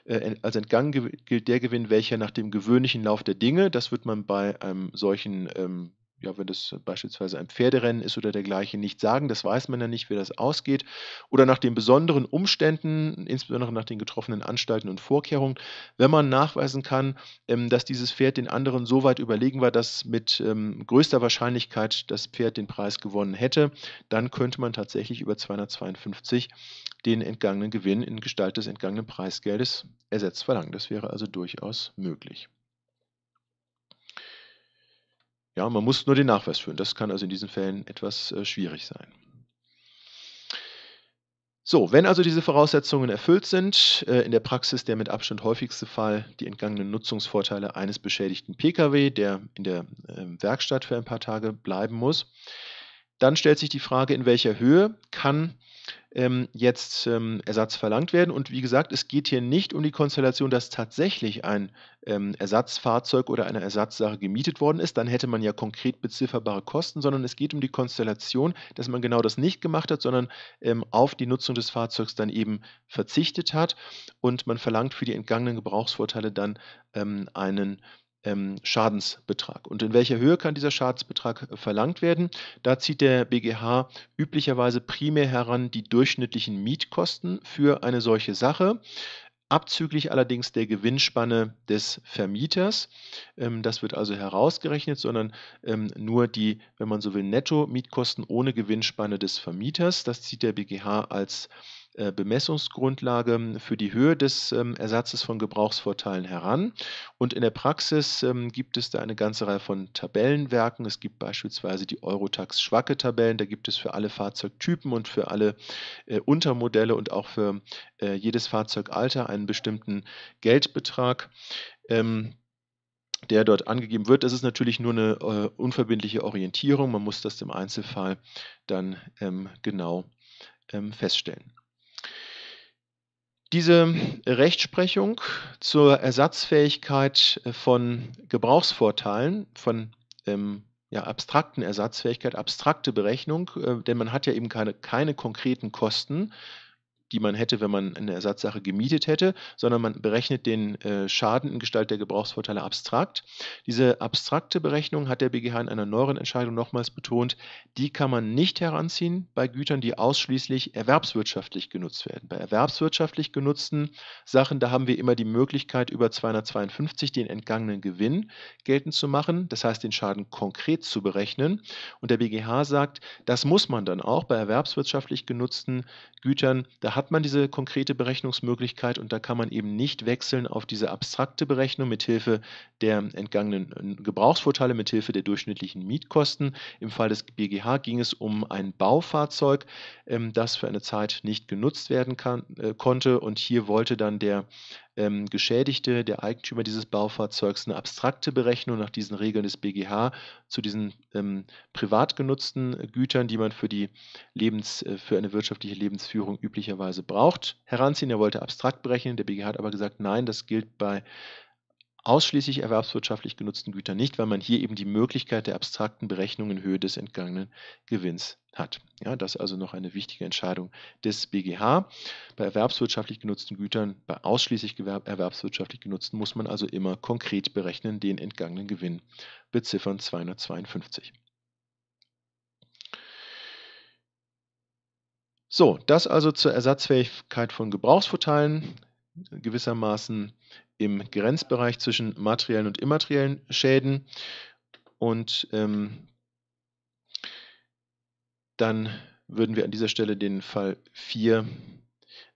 äh, als entgangen gilt der Gewinn, welcher nach dem gewöhnlichen Lauf der Dinge, das wird man bei einem solchen ähm, ja, wenn das beispielsweise ein Pferderennen ist oder dergleichen, nicht sagen. Das weiß man ja nicht, wie das ausgeht. Oder nach den besonderen Umständen, insbesondere nach den getroffenen Anstalten und Vorkehrungen, wenn man nachweisen kann, ähm, dass dieses Pferd den anderen so weit überlegen war, dass mit ähm, größter Wahrscheinlichkeit das Pferd den Preis gewonnen hätte, dann könnte man tatsächlich über 252 den entgangenen Gewinn in Gestalt des entgangenen Preisgeldes ersetzt verlangen. Das wäre also durchaus möglich. Ja, man muss nur den Nachweis führen. Das kann also in diesen Fällen etwas äh, schwierig sein. So, wenn also diese Voraussetzungen erfüllt sind, äh, in der Praxis der mit Abstand häufigste Fall die entgangenen Nutzungsvorteile eines beschädigten Pkw, der in der äh, Werkstatt für ein paar Tage bleiben muss, dann stellt sich die Frage, in welcher Höhe kann ähm, jetzt ähm, Ersatz verlangt werden. Und wie gesagt, es geht hier nicht um die Konstellation, dass tatsächlich ein ähm, Ersatzfahrzeug oder einer Ersatzsache gemietet worden ist, dann hätte man ja konkret bezifferbare Kosten, sondern es geht um die Konstellation, dass man genau das nicht gemacht hat, sondern ähm, auf die Nutzung des Fahrzeugs dann eben verzichtet hat und man verlangt für die entgangenen Gebrauchsvorteile dann ähm, einen ähm, Schadensbetrag. Und in welcher Höhe kann dieser Schadensbetrag äh, verlangt werden? Da zieht der BGH üblicherweise primär heran die durchschnittlichen Mietkosten für eine solche Sache abzüglich allerdings der Gewinnspanne des Vermieters. Ähm, das wird also herausgerechnet, sondern ähm, nur die, wenn man so will, Netto-Mietkosten ohne Gewinnspanne des Vermieters. Das zieht der BGH als äh, Bemessungsgrundlage ähm, für die Höhe des ähm, Ersatzes von Gebrauchsvorteilen heran. Und in der Praxis ähm, gibt es da eine ganze Reihe von Tabellenwerken. Es gibt beispielsweise die Eurotax-Schwacke-Tabellen. Da gibt es für alle Fahrzeugtypen und für alle äh, Untermodelle und auch für äh, jedes Fahrzeugalter einen bestimmten Geldbetrag der dort angegeben wird. Das ist natürlich nur eine äh, unverbindliche Orientierung. Man muss das im Einzelfall dann ähm, genau ähm, feststellen. Diese Rechtsprechung zur Ersatzfähigkeit äh, von Gebrauchsvorteilen, von ähm, ja, abstrakten Ersatzfähigkeit, abstrakte Berechnung, äh, denn man hat ja eben keine, keine konkreten Kosten, die man hätte, wenn man eine Ersatzsache gemietet hätte, sondern man berechnet den äh, Schaden in Gestalt der Gebrauchsvorteile abstrakt. Diese abstrakte Berechnung hat der BGH in einer neueren Entscheidung nochmals betont, die kann man nicht heranziehen bei Gütern, die ausschließlich erwerbswirtschaftlich genutzt werden. Bei erwerbswirtschaftlich genutzten Sachen, da haben wir immer die Möglichkeit, über 252 den entgangenen Gewinn geltend zu machen, das heißt den Schaden konkret zu berechnen. Und der BGH sagt, das muss man dann auch bei erwerbswirtschaftlich genutzten Gütern, da hat hat man diese konkrete Berechnungsmöglichkeit und da kann man eben nicht wechseln auf diese abstrakte Berechnung mithilfe der entgangenen äh, Gebrauchsvorteile, mithilfe der durchschnittlichen Mietkosten. Im Fall des BGH ging es um ein Baufahrzeug, ähm, das für eine Zeit nicht genutzt werden kann, äh, konnte und hier wollte dann der ähm, Geschädigte, der Eigentümer dieses Baufahrzeugs, eine abstrakte Berechnung nach diesen Regeln des BGH zu diesen ähm, privat genutzten Gütern, die man für, die Lebens, äh, für eine wirtschaftliche Lebensführung üblicherweise braucht, heranziehen. Er wollte abstrakt berechnen. Der BGH hat aber gesagt, nein, das gilt bei ausschließlich erwerbswirtschaftlich genutzten Güter nicht, weil man hier eben die Möglichkeit der abstrakten Berechnung in Höhe des entgangenen Gewinns hat. Ja, das ist also noch eine wichtige Entscheidung des BGH. Bei erwerbswirtschaftlich genutzten Gütern, bei ausschließlich erwerbswirtschaftlich genutzten, muss man also immer konkret berechnen, den entgangenen Gewinn beziffern 252. So, das also zur Ersatzfähigkeit von Gebrauchsvorteilen gewissermaßen im Grenzbereich zwischen materiellen und immateriellen Schäden. Und ähm, dann würden wir an dieser Stelle den Fall 4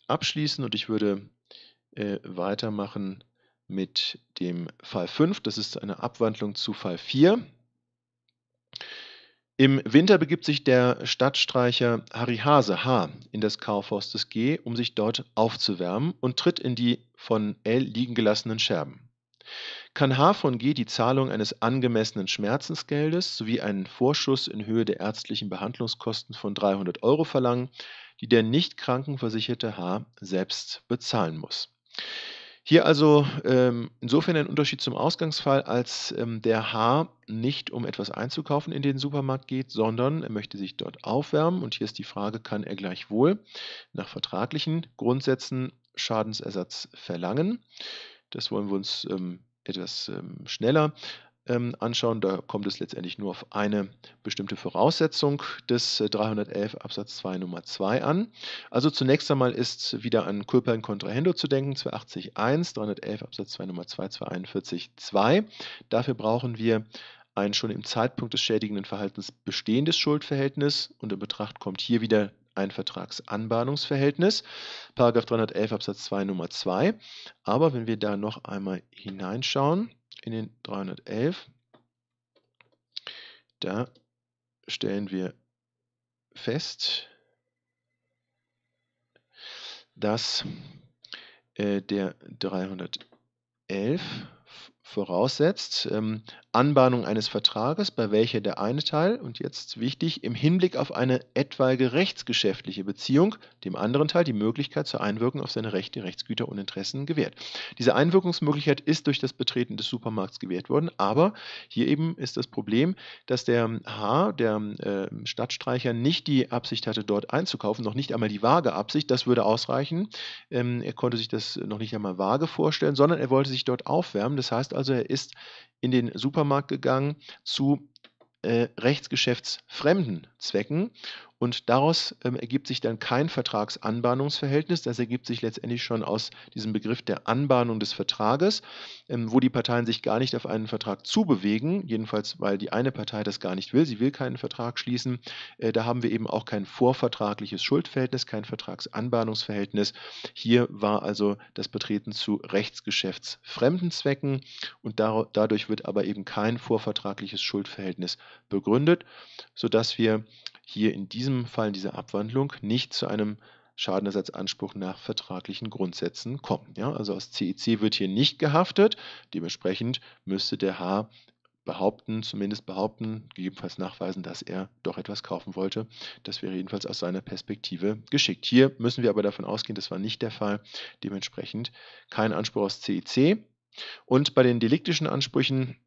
abschließen und ich würde äh, weitermachen mit dem Fall 5. Das ist eine Abwandlung zu Fall 4. Im Winter begibt sich der Stadtstreicher Harry Hase H. in das Kaufhaus des G, um sich dort aufzuwärmen und tritt in die von L liegen gelassenen Scherben. Kann H von G die Zahlung eines angemessenen Schmerzensgeldes sowie einen Vorschuss in Höhe der ärztlichen Behandlungskosten von 300 Euro verlangen, die der nicht krankenversicherte H selbst bezahlen muss. Hier also ähm, insofern ein Unterschied zum Ausgangsfall, als ähm, der H nicht um etwas einzukaufen in den Supermarkt geht, sondern er möchte sich dort aufwärmen. Und hier ist die Frage, kann er gleichwohl nach vertraglichen Grundsätzen Schadensersatz verlangen? Das wollen wir uns ähm, etwas ähm, schneller ähm, anschauen. Da kommt es letztendlich nur auf eine bestimmte Voraussetzung des 311 äh, Absatz 2 Nummer 2 an. Also zunächst einmal ist wieder an Culpa in Contrahendo zu denken, 280.1, 311 Absatz 2 Nummer 2, 2. Dafür brauchen wir ein schon im Zeitpunkt des schädigenden Verhaltens bestehendes Schuldverhältnis und in Betracht kommt hier wieder ein Vertragsanbahnungsverhältnis, Paragraph 311 Absatz 2 Nummer 2. Aber wenn wir da noch einmal hineinschauen, in den 311. Da stellen wir fest, dass äh, der 311 voraussetzt ähm, Anbahnung eines Vertrages, bei welcher der eine Teil, und jetzt wichtig, im Hinblick auf eine etwaige rechtsgeschäftliche Beziehung dem anderen Teil die Möglichkeit zur Einwirkung auf seine Rechte, Rechtsgüter und Interessen gewährt. Diese Einwirkungsmöglichkeit ist durch das Betreten des Supermarkts gewährt worden, aber hier eben ist das Problem, dass der H, der äh, Stadtstreicher, nicht die Absicht hatte, dort einzukaufen, noch nicht einmal die vage Absicht, das würde ausreichen. Ähm, er konnte sich das noch nicht einmal vage vorstellen, sondern er wollte sich dort aufwärmen. Das heißt also, er ist in den Supermarkt Supermarkt gegangen zu äh, rechtsgeschäftsfremden Zwecken. Und daraus ähm, ergibt sich dann kein Vertragsanbahnungsverhältnis. Das ergibt sich letztendlich schon aus diesem Begriff der Anbahnung des Vertrages, ähm, wo die Parteien sich gar nicht auf einen Vertrag zubewegen, jedenfalls weil die eine Partei das gar nicht will. Sie will keinen Vertrag schließen. Äh, da haben wir eben auch kein vorvertragliches Schuldverhältnis, kein Vertragsanbahnungsverhältnis. Hier war also das Betreten zu rechtsgeschäftsfremden Zwecken und dadurch wird aber eben kein vorvertragliches Schuldverhältnis begründet, sodass wir hier in diesem Fall, in dieser Abwandlung, nicht zu einem Schadenersatzanspruch nach vertraglichen Grundsätzen kommen. Ja, also aus CEC e wird hier nicht gehaftet, dementsprechend müsste der H behaupten, zumindest behaupten, gegebenenfalls nachweisen, dass er doch etwas kaufen wollte. Das wäre jedenfalls aus seiner Perspektive geschickt. Hier müssen wir aber davon ausgehen, das war nicht der Fall. Dementsprechend kein Anspruch aus CEC. E Und bei den deliktischen Ansprüchen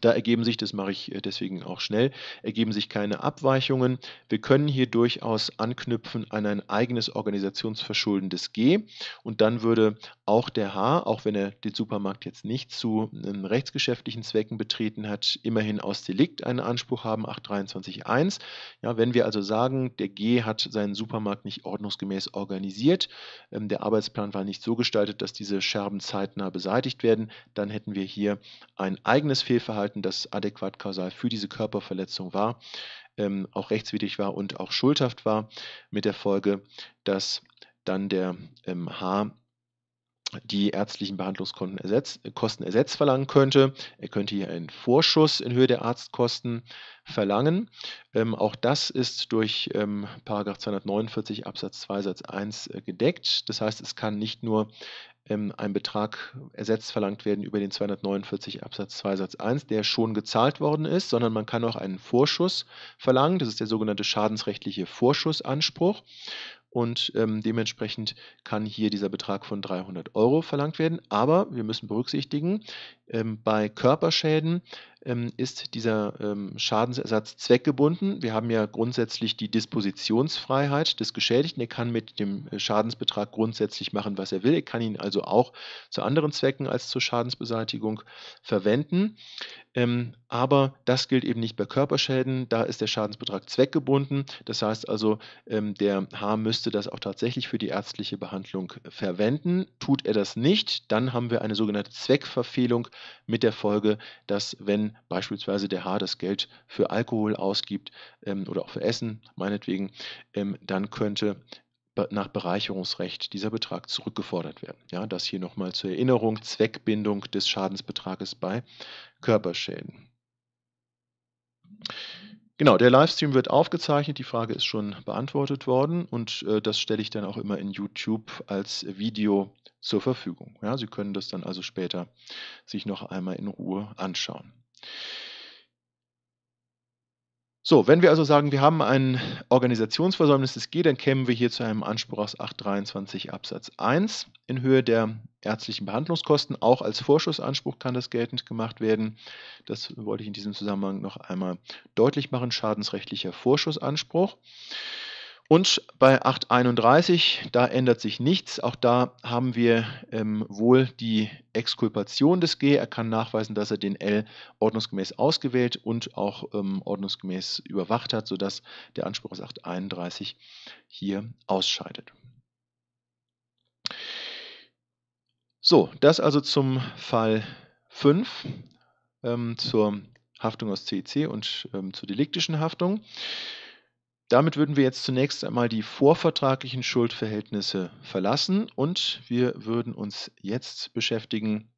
da ergeben sich, das mache ich äh, deswegen auch schnell, ergeben sich keine Abweichungen. Wir können hier durchaus anknüpfen an ein eigenes Organisationsverschulden des G und dann würde auch der H, auch wenn er den Supermarkt jetzt nicht zu ähm, rechtsgeschäftlichen Zwecken betreten hat, immerhin aus Delikt einen Anspruch haben, 823.1. Ja, wenn wir also sagen, der G hat seinen Supermarkt nicht ordnungsgemäß organisiert, ähm, der Arbeitsplan war nicht so gestaltet, dass diese Scherben zeitnah beseitigt werden, dann hätten wir hier ein eigenes Fehlverhalten festgehalten, dass adäquat kausal für diese Körperverletzung war, ähm, auch rechtswidrig war und auch schuldhaft war, mit der Folge, dass dann der ähm, H die ärztlichen Behandlungskosten ersetzt, Kostenersatz verlangen könnte. Er könnte hier einen Vorschuss in Höhe der Arztkosten verlangen. Ähm, auch das ist durch ähm, 249 Absatz 2 Satz 1 äh, gedeckt. Das heißt, es kann nicht nur ähm, ein Betrag ersetzt verlangt werden über den 249 Absatz 2 Satz 1, der schon gezahlt worden ist, sondern man kann auch einen Vorschuss verlangen. Das ist der sogenannte schadensrechtliche Vorschussanspruch. Und ähm, dementsprechend kann hier dieser Betrag von 300 Euro verlangt werden. Aber wir müssen berücksichtigen, ähm, bei Körperschäden ähm, ist dieser ähm, Schadensersatz zweckgebunden. Wir haben ja grundsätzlich die Dispositionsfreiheit des Geschädigten. Er kann mit dem äh, Schadensbetrag grundsätzlich machen, was er will. Er kann ihn also auch zu anderen Zwecken als zur Schadensbeseitigung verwenden. Ähm, aber das gilt eben nicht bei Körperschäden. Da ist der Schadensbetrag zweckgebunden. Das heißt also, ähm, der H müsste das auch tatsächlich für die ärztliche Behandlung äh, verwenden. Tut er das nicht, dann haben wir eine sogenannte Zweckverfehlung mit der Folge, dass wenn beispielsweise der Haar das Geld für Alkohol ausgibt ähm, oder auch für Essen, meinetwegen, ähm, dann könnte nach Bereicherungsrecht dieser Betrag zurückgefordert werden. Ja, das hier nochmal zur Erinnerung, Zweckbindung des Schadensbetrages bei Körperschäden. Genau, der Livestream wird aufgezeichnet, die Frage ist schon beantwortet worden und äh, das stelle ich dann auch immer in YouTube als Video zur Verfügung. Ja, Sie können das dann also später sich noch einmal in Ruhe anschauen. So, wenn wir also sagen, wir haben ein Organisationsversäumnis des G, dann kämen wir hier zu einem Anspruch aus 823 Absatz 1 in Höhe der ärztlichen Behandlungskosten. Auch als Vorschussanspruch kann das geltend gemacht werden. Das wollte ich in diesem Zusammenhang noch einmal deutlich machen. Schadensrechtlicher Vorschussanspruch. Und bei 831, da ändert sich nichts. Auch da haben wir ähm, wohl die Exkulpation des G. Er kann nachweisen, dass er den L ordnungsgemäß ausgewählt und auch ähm, ordnungsgemäß überwacht hat, sodass der Anspruch aus 831 hier ausscheidet. So, das also zum Fall 5, ähm, zur Haftung aus CEC und ähm, zur deliktischen Haftung. Damit würden wir jetzt zunächst einmal die vorvertraglichen Schuldverhältnisse verlassen und wir würden uns jetzt beschäftigen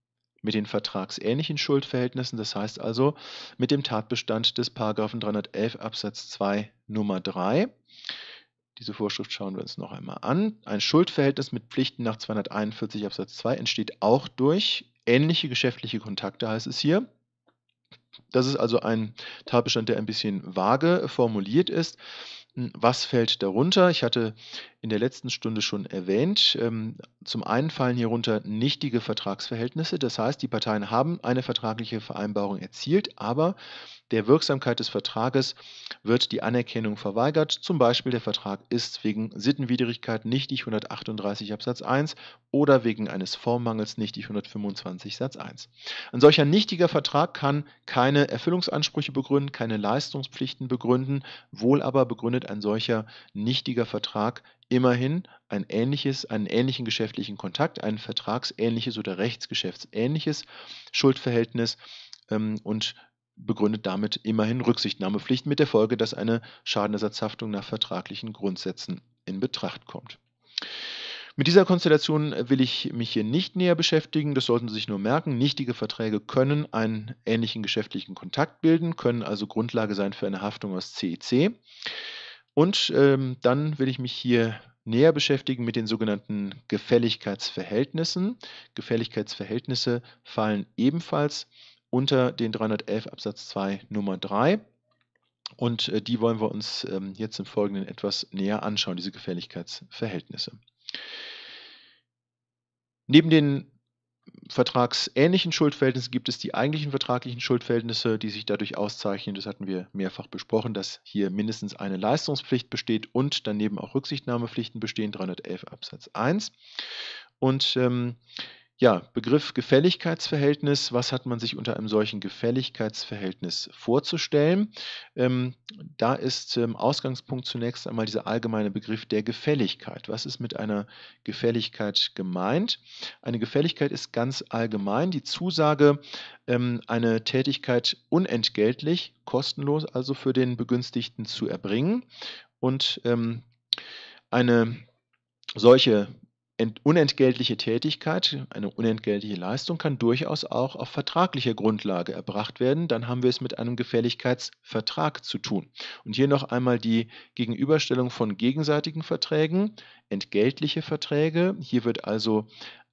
mit den vertragsähnlichen Schuldverhältnissen, das heißt also mit dem Tatbestand des 311 Absatz 2 Nummer 3. Diese Vorschrift schauen wir uns noch einmal an. Ein Schuldverhältnis mit Pflichten nach 241 Absatz 2 entsteht auch durch ähnliche geschäftliche Kontakte, heißt es hier. Das ist also ein Tatbestand, der ein bisschen vage formuliert ist. Was fällt darunter? Ich hatte in der letzten Stunde schon erwähnt, ähm, zum einen fallen hierunter nichtige Vertragsverhältnisse, das heißt, die Parteien haben eine vertragliche Vereinbarung erzielt, aber der Wirksamkeit des Vertrages wird die Anerkennung verweigert. Zum Beispiel der Vertrag ist wegen Sittenwidrigkeit nichtig 138 Absatz 1 oder wegen eines Formmangels nichtig 125 Satz 1. Ein solcher nichtiger Vertrag kann keine Erfüllungsansprüche begründen, keine Leistungspflichten begründen, wohl aber begründet ein solcher nichtiger Vertrag immerhin ein ähnliches, einen ähnlichen geschäftlichen Kontakt, ein vertragsähnliches oder rechtsgeschäftsähnliches Schuldverhältnis ähm, und begründet damit immerhin Rücksichtnahmepflicht mit der Folge, dass eine Schadenersatzhaftung nach vertraglichen Grundsätzen in Betracht kommt. Mit dieser Konstellation will ich mich hier nicht näher beschäftigen, das sollten Sie sich nur merken. Nichtige Verträge können einen ähnlichen geschäftlichen Kontakt bilden, können also Grundlage sein für eine Haftung aus CEC. E Und ähm, dann will ich mich hier näher beschäftigen mit den sogenannten Gefälligkeitsverhältnissen. Gefälligkeitsverhältnisse fallen ebenfalls unter den 311 Absatz 2 Nummer 3. Und äh, die wollen wir uns ähm, jetzt im Folgenden etwas näher anschauen, diese Gefährlichkeitsverhältnisse. Neben den vertragsähnlichen Schuldverhältnissen gibt es die eigentlichen vertraglichen Schuldverhältnisse, die sich dadurch auszeichnen, das hatten wir mehrfach besprochen, dass hier mindestens eine Leistungspflicht besteht und daneben auch Rücksichtnahmepflichten bestehen, 311 Absatz 1. Und ähm, ja, Begriff Gefälligkeitsverhältnis. Was hat man sich unter einem solchen Gefälligkeitsverhältnis vorzustellen? Ähm, da ist ähm, Ausgangspunkt zunächst einmal dieser allgemeine Begriff der Gefälligkeit. Was ist mit einer Gefälligkeit gemeint? Eine Gefälligkeit ist ganz allgemein die Zusage, ähm, eine Tätigkeit unentgeltlich, kostenlos also für den Begünstigten zu erbringen. Und ähm, eine solche unentgeltliche Tätigkeit, eine unentgeltliche Leistung kann durchaus auch auf vertraglicher Grundlage erbracht werden. Dann haben wir es mit einem Gefälligkeitsvertrag zu tun. Und hier noch einmal die Gegenüberstellung von gegenseitigen Verträgen, entgeltliche Verträge. Hier wird also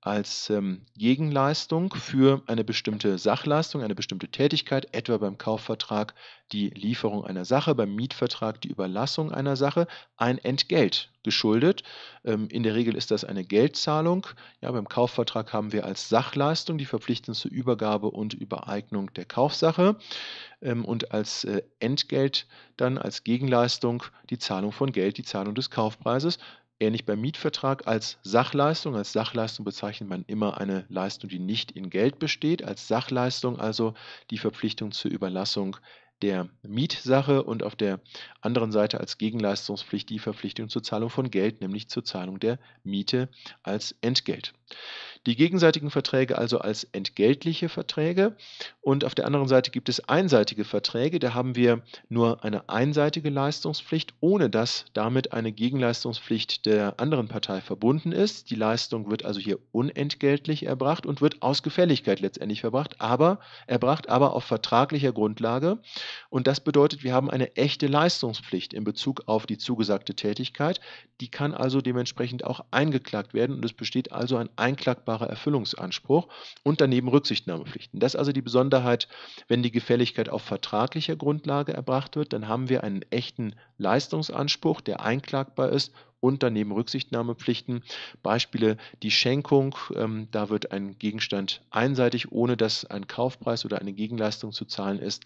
als ähm, Gegenleistung für eine bestimmte Sachleistung, eine bestimmte Tätigkeit, etwa beim Kaufvertrag die Lieferung einer Sache, beim Mietvertrag die Überlassung einer Sache, ein Entgelt geschuldet. Ähm, in der Regel ist das eine Geldzahlung. Ja, beim Kaufvertrag haben wir als Sachleistung die Verpflichtung zur Übergabe und Übereignung der Kaufsache ähm, und als äh, Entgelt dann als Gegenleistung die Zahlung von Geld, die Zahlung des Kaufpreises ähnlich beim Mietvertrag als Sachleistung. Als Sachleistung bezeichnet man immer eine Leistung, die nicht in Geld besteht. Als Sachleistung also die Verpflichtung zur Überlassung der Mietsache und auf der anderen Seite als Gegenleistungspflicht die Verpflichtung zur Zahlung von Geld, nämlich zur Zahlung der Miete als Entgelt die gegenseitigen Verträge also als entgeltliche Verträge und auf der anderen Seite gibt es einseitige Verträge, da haben wir nur eine einseitige Leistungspflicht, ohne dass damit eine Gegenleistungspflicht der anderen Partei verbunden ist. Die Leistung wird also hier unentgeltlich erbracht und wird aus Gefälligkeit letztendlich verbracht, aber erbracht aber auf vertraglicher Grundlage und das bedeutet, wir haben eine echte Leistungspflicht in Bezug auf die zugesagte Tätigkeit, die kann also dementsprechend auch eingeklagt werden und es besteht also ein einklagbarer strafbarer Erfüllungsanspruch und daneben Rücksichtnahmepflichten. Das ist also die Besonderheit, wenn die Gefälligkeit auf vertraglicher Grundlage erbracht wird, dann haben wir einen echten Leistungsanspruch, der einklagbar ist und daneben Rücksichtnahmepflichten. Beispiele die Schenkung, ähm, da wird ein Gegenstand einseitig, ohne dass ein Kaufpreis oder eine Gegenleistung zu zahlen ist,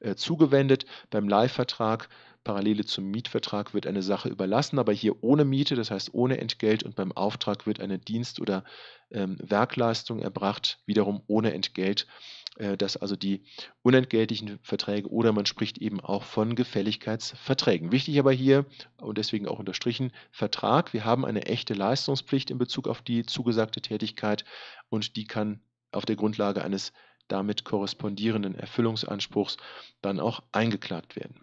äh, zugewendet. Beim Leihvertrag Parallele zum Mietvertrag wird eine Sache überlassen, aber hier ohne Miete, das heißt ohne Entgelt und beim Auftrag wird eine Dienst- oder ähm, Werkleistung erbracht, wiederum ohne Entgelt. Äh, das also die unentgeltlichen Verträge oder man spricht eben auch von Gefälligkeitsverträgen. Wichtig aber hier und deswegen auch unterstrichen, Vertrag. Wir haben eine echte Leistungspflicht in Bezug auf die zugesagte Tätigkeit und die kann auf der Grundlage eines damit korrespondierenden Erfüllungsanspruchs dann auch eingeklagt werden.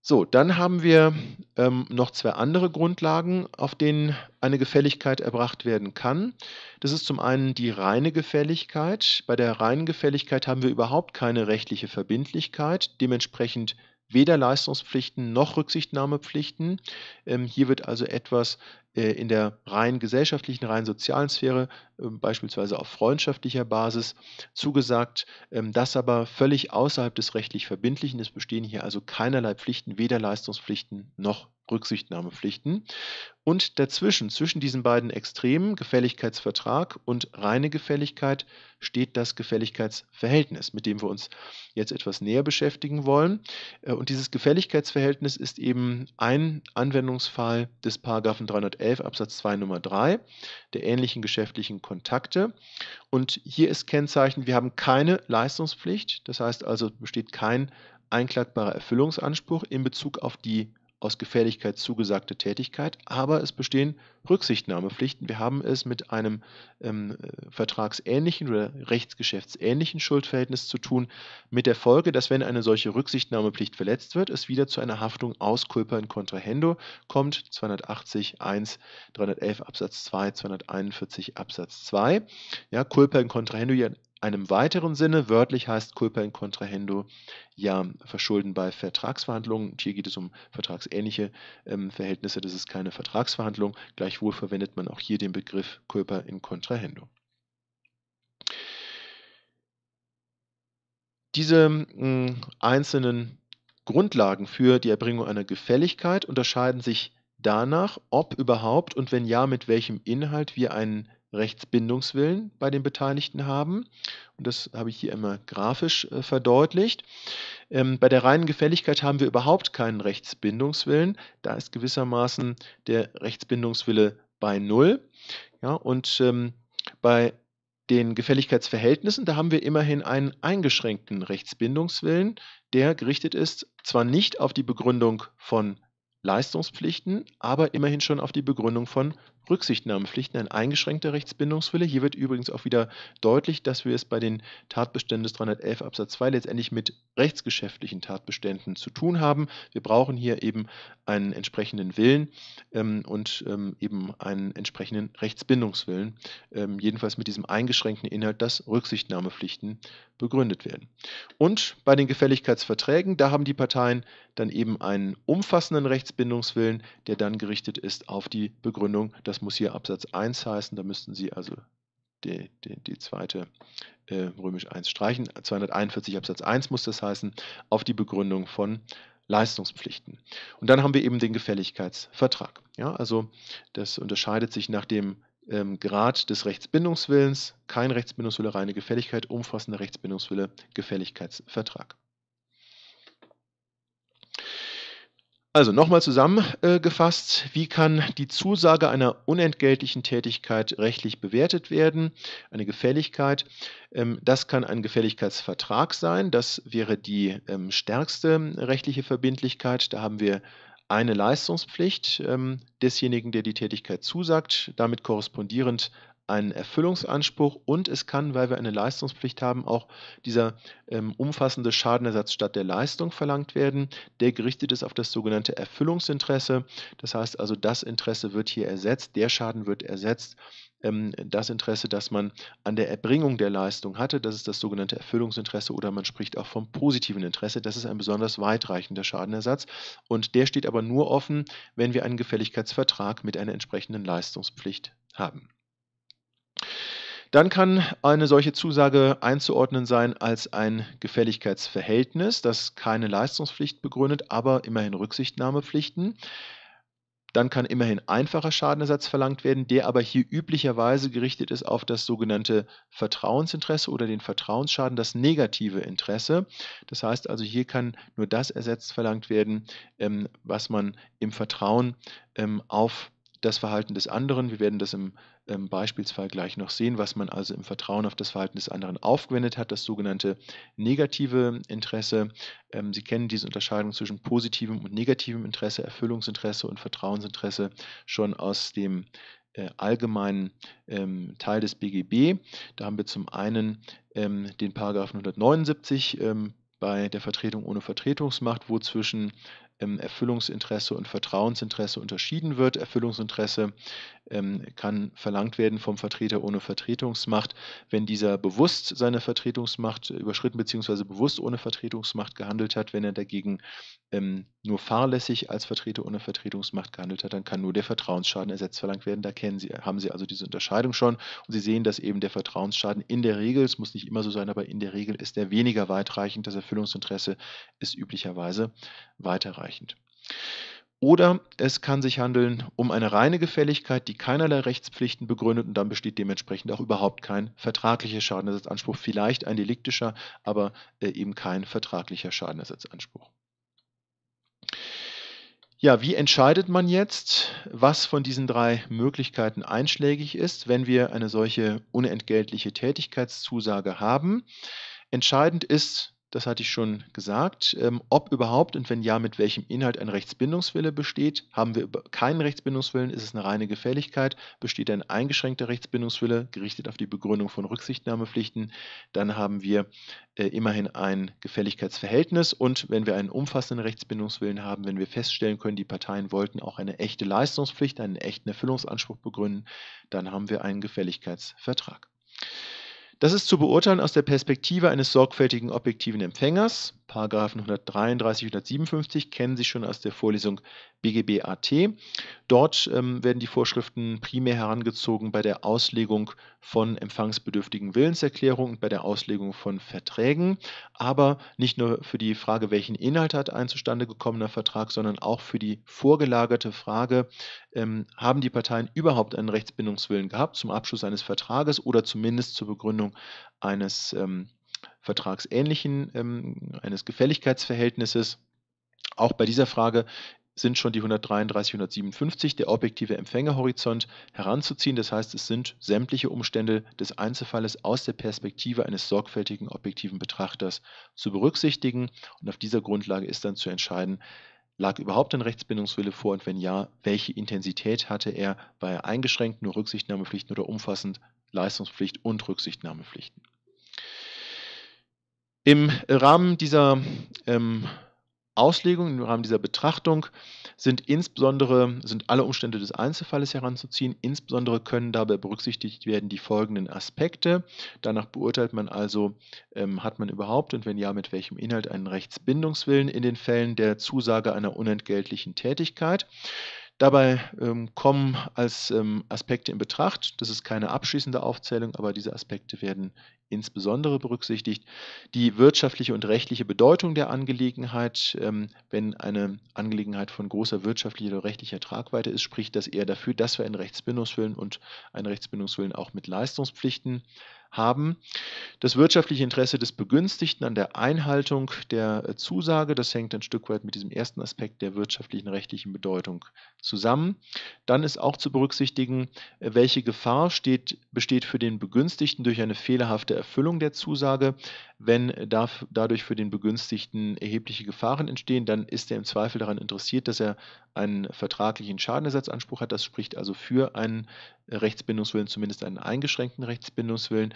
So, dann haben wir ähm, noch zwei andere Grundlagen, auf denen eine Gefälligkeit erbracht werden kann. Das ist zum einen die reine Gefälligkeit. Bei der reinen Gefälligkeit haben wir überhaupt keine rechtliche Verbindlichkeit, dementsprechend weder Leistungspflichten noch Rücksichtnahmepflichten. Ähm, hier wird also etwas äh, in der rein gesellschaftlichen, rein sozialen Sphäre, ähm, beispielsweise auf freundschaftlicher Basis, zugesagt. Ähm, das aber völlig außerhalb des rechtlich Verbindlichen. Es bestehen hier also keinerlei Pflichten, weder Leistungspflichten noch Rücksichtnahmepflichten. Und dazwischen, zwischen diesen beiden Extremen, Gefälligkeitsvertrag und reine Gefälligkeit, steht das Gefälligkeitsverhältnis, mit dem wir uns jetzt etwas näher beschäftigen wollen. Äh, und dieses Gefälligkeitsverhältnis ist eben ein Anwendungsfall des Paragraphen 311 11 Absatz 2 Nummer 3 der ähnlichen geschäftlichen Kontakte. Und hier ist Kennzeichen, wir haben keine Leistungspflicht, das heißt also besteht kein einklagbarer Erfüllungsanspruch in Bezug auf die aus Gefährlichkeit zugesagte Tätigkeit, aber es bestehen Rücksichtnahmepflichten. Wir haben es mit einem ähm, vertragsähnlichen oder rechtsgeschäftsähnlichen Schuldverhältnis zu tun, mit der Folge, dass wenn eine solche Rücksichtnahmepflicht verletzt wird, es wieder zu einer Haftung aus culpa in contrahendo kommt, 280 1, 311 Absatz 2, 241 Absatz 2. Ja, culpa in contrahendo einem weiteren Sinne, wörtlich heißt culpa in contrahendo ja Verschulden bei Vertragsverhandlungen. hier geht es um vertragsähnliche ähm, Verhältnisse, das ist keine Vertragsverhandlung. Gleichwohl verwendet man auch hier den Begriff culpa in contrahendo. Diese mh, hm, einzelnen Grundlagen für die Erbringung einer Gefälligkeit unterscheiden sich danach, ob überhaupt und wenn ja, mit welchem Inhalt wir einen Rechtsbindungswillen bei den Beteiligten haben. Und das habe ich hier immer grafisch äh, verdeutlicht. Ähm, bei der reinen Gefälligkeit haben wir überhaupt keinen Rechtsbindungswillen. Da ist gewissermaßen der Rechtsbindungswille bei Null. Ja, und ähm, bei den Gefälligkeitsverhältnissen, da haben wir immerhin einen eingeschränkten Rechtsbindungswillen, der gerichtet ist zwar nicht auf die Begründung von Leistungspflichten, aber immerhin schon auf die Begründung von Rücksichtnahmepflichten ein eingeschränkter Rechtsbindungswille. Hier wird übrigens auch wieder deutlich, dass wir es bei den Tatbeständen des 311 Absatz 2 letztendlich mit rechtsgeschäftlichen Tatbeständen zu tun haben. Wir brauchen hier eben einen entsprechenden Willen ähm, und ähm, eben einen entsprechenden Rechtsbindungswillen, ähm, jedenfalls mit diesem eingeschränkten Inhalt, dass Rücksichtnahmepflichten begründet werden. Und bei den Gefälligkeitsverträgen, da haben die Parteien dann eben einen umfassenden Rechtsbindungswillen, der dann gerichtet ist auf die Begründung, dass das muss hier Absatz 1 heißen, da müssten Sie also die, die, die zweite äh, römisch 1 streichen. 241 Absatz 1 muss das heißen, auf die Begründung von Leistungspflichten. Und dann haben wir eben den Gefälligkeitsvertrag. Ja, also das unterscheidet sich nach dem ähm, Grad des Rechtsbindungswillens. Kein Rechtsbindungswille, reine Gefälligkeit, umfassender Rechtsbindungswille, Gefälligkeitsvertrag. Also nochmal zusammengefasst, wie kann die Zusage einer unentgeltlichen Tätigkeit rechtlich bewertet werden? Eine Gefälligkeit. Ähm, das kann ein Gefälligkeitsvertrag sein. Das wäre die ähm, stärkste rechtliche Verbindlichkeit. Da haben wir eine Leistungspflicht ähm, desjenigen, der die Tätigkeit zusagt, damit korrespondierend einen Erfüllungsanspruch und es kann, weil wir eine Leistungspflicht haben, auch dieser ähm, umfassende Schadenersatz statt der Leistung verlangt werden. Der gerichtet ist auf das sogenannte Erfüllungsinteresse. Das heißt also, das Interesse wird hier ersetzt, der Schaden wird ersetzt ähm, das Interesse, das man an der Erbringung der Leistung hatte. Das ist das sogenannte Erfüllungsinteresse oder man spricht auch vom positiven Interesse. Das ist ein besonders weitreichender Schadenersatz und der steht aber nur offen, wenn wir einen Gefälligkeitsvertrag mit einer entsprechenden Leistungspflicht haben. Dann kann eine solche Zusage einzuordnen sein als ein Gefälligkeitsverhältnis, das keine Leistungspflicht begründet, aber immerhin Rücksichtnahmepflichten. Dann kann immerhin einfacher Schadenersatz verlangt werden, der aber hier üblicherweise gerichtet ist auf das sogenannte Vertrauensinteresse oder den Vertrauensschaden, das negative Interesse. Das heißt also, hier kann nur das ersetzt verlangt werden, ähm, was man im Vertrauen ähm, auf das Verhalten des anderen, wir werden das im ähm, gleich noch sehen, was man also im Vertrauen auf das Verhalten des anderen aufgewendet hat, das sogenannte negative Interesse. Ähm, Sie kennen diese Unterscheidung zwischen positivem und negativem Interesse, Erfüllungsinteresse und Vertrauensinteresse schon aus dem äh, allgemeinen ähm, Teil des BGB. Da haben wir zum einen ähm, den Paragraphen 179 ähm, bei der Vertretung ohne Vertretungsmacht, wo zwischen ähm, Erfüllungsinteresse und Vertrauensinteresse unterschieden wird. Erfüllungsinteresse ähm, kann verlangt werden vom Vertreter ohne Vertretungsmacht, wenn dieser bewusst seine Vertretungsmacht überschritten bzw. bewusst ohne Vertretungsmacht gehandelt hat. Wenn er dagegen ähm, nur fahrlässig als Vertreter ohne Vertretungsmacht gehandelt hat, dann kann nur der Vertrauensschaden ersetzt verlangt werden. Da kennen Sie, haben Sie also diese Unterscheidung schon und Sie sehen, dass eben der Vertrauensschaden in der Regel, es muss nicht immer so sein, aber in der Regel ist er weniger weitreichend. Das Erfüllungsinteresse ist üblicherweise weiterreichend. Oder es kann sich handeln um eine reine Gefälligkeit, die keinerlei Rechtspflichten begründet und dann besteht dementsprechend auch überhaupt kein vertraglicher Schadenersatzanspruch, vielleicht ein deliktischer, aber äh, eben kein vertraglicher Schadenersatzanspruch. Ja, wie entscheidet man jetzt, was von diesen drei Möglichkeiten einschlägig ist, wenn wir eine solche unentgeltliche Tätigkeitszusage haben? Entscheidend ist das hatte ich schon gesagt. Ähm, ob überhaupt und wenn ja, mit welchem Inhalt ein Rechtsbindungswille besteht. Haben wir keinen Rechtsbindungswillen, ist es eine reine Gefälligkeit. Besteht ein eingeschränkter Rechtsbindungswille, gerichtet auf die Begründung von Rücksichtnahmepflichten, dann haben wir äh, immerhin ein Gefälligkeitsverhältnis. Und wenn wir einen umfassenden Rechtsbindungswillen haben, wenn wir feststellen können, die Parteien wollten auch eine echte Leistungspflicht, einen echten Erfüllungsanspruch begründen, dann haben wir einen Gefälligkeitsvertrag. Das ist zu beurteilen aus der Perspektive eines sorgfältigen objektiven Empfängers Paragraphen 133, 157 kennen Sie schon aus der Vorlesung BGB AT. Dort ähm, werden die Vorschriften primär herangezogen bei der Auslegung von empfangsbedürftigen Willenserklärungen, und bei der Auslegung von Verträgen, aber nicht nur für die Frage, welchen Inhalt hat ein zustande gekommener Vertrag, sondern auch für die vorgelagerte Frage, ähm, haben die Parteien überhaupt einen Rechtsbindungswillen gehabt zum Abschluss eines Vertrages oder zumindest zur Begründung eines ähm, vertragsähnlichen, ähm, eines Gefälligkeitsverhältnisses. Auch bei dieser Frage sind schon die 133, 157 der objektive Empfängerhorizont heranzuziehen. Das heißt, es sind sämtliche Umstände des Einzelfalles aus der Perspektive eines sorgfältigen objektiven Betrachters zu berücksichtigen. Und auf dieser Grundlage ist dann zu entscheiden, lag überhaupt ein Rechtsbindungswille vor und wenn ja, welche Intensität hatte er? War er eingeschränkt, nur Rücksichtnahmepflichten oder umfassend Leistungspflicht und Rücksichtnahmepflichten? Im Rahmen dieser ähm, Auslegung, im Rahmen dieser Betrachtung sind insbesondere sind alle Umstände des Einzelfalles heranzuziehen. Insbesondere können dabei berücksichtigt werden die folgenden Aspekte. Danach beurteilt man also, ähm, hat man überhaupt und wenn ja, mit welchem Inhalt einen Rechtsbindungswillen in den Fällen der Zusage einer unentgeltlichen Tätigkeit. Dabei ähm, kommen als ähm, Aspekte in Betracht, das ist keine abschließende Aufzählung, aber diese Aspekte werden insbesondere berücksichtigt, die wirtschaftliche und rechtliche Bedeutung der Angelegenheit, ähm, wenn eine Angelegenheit von großer wirtschaftlicher oder rechtlicher Tragweite ist, spricht das eher dafür, dass wir einen Rechtsbindungswillen und einen Rechtsbindungswillen auch mit Leistungspflichten haben. Das wirtschaftliche Interesse des Begünstigten an der Einhaltung der Zusage, das hängt ein Stück weit mit diesem ersten Aspekt der wirtschaftlichen rechtlichen Bedeutung zusammen. Dann ist auch zu berücksichtigen, welche Gefahr steht, besteht für den Begünstigten durch eine fehlerhafte Erfüllung der Zusage. Wenn dadurch für den Begünstigten erhebliche Gefahren entstehen, dann ist er im Zweifel daran interessiert, dass er einen vertraglichen Schadenersatzanspruch hat. Das spricht also für einen Rechtsbindungswillen, zumindest einen eingeschränkten Rechtsbindungswillen.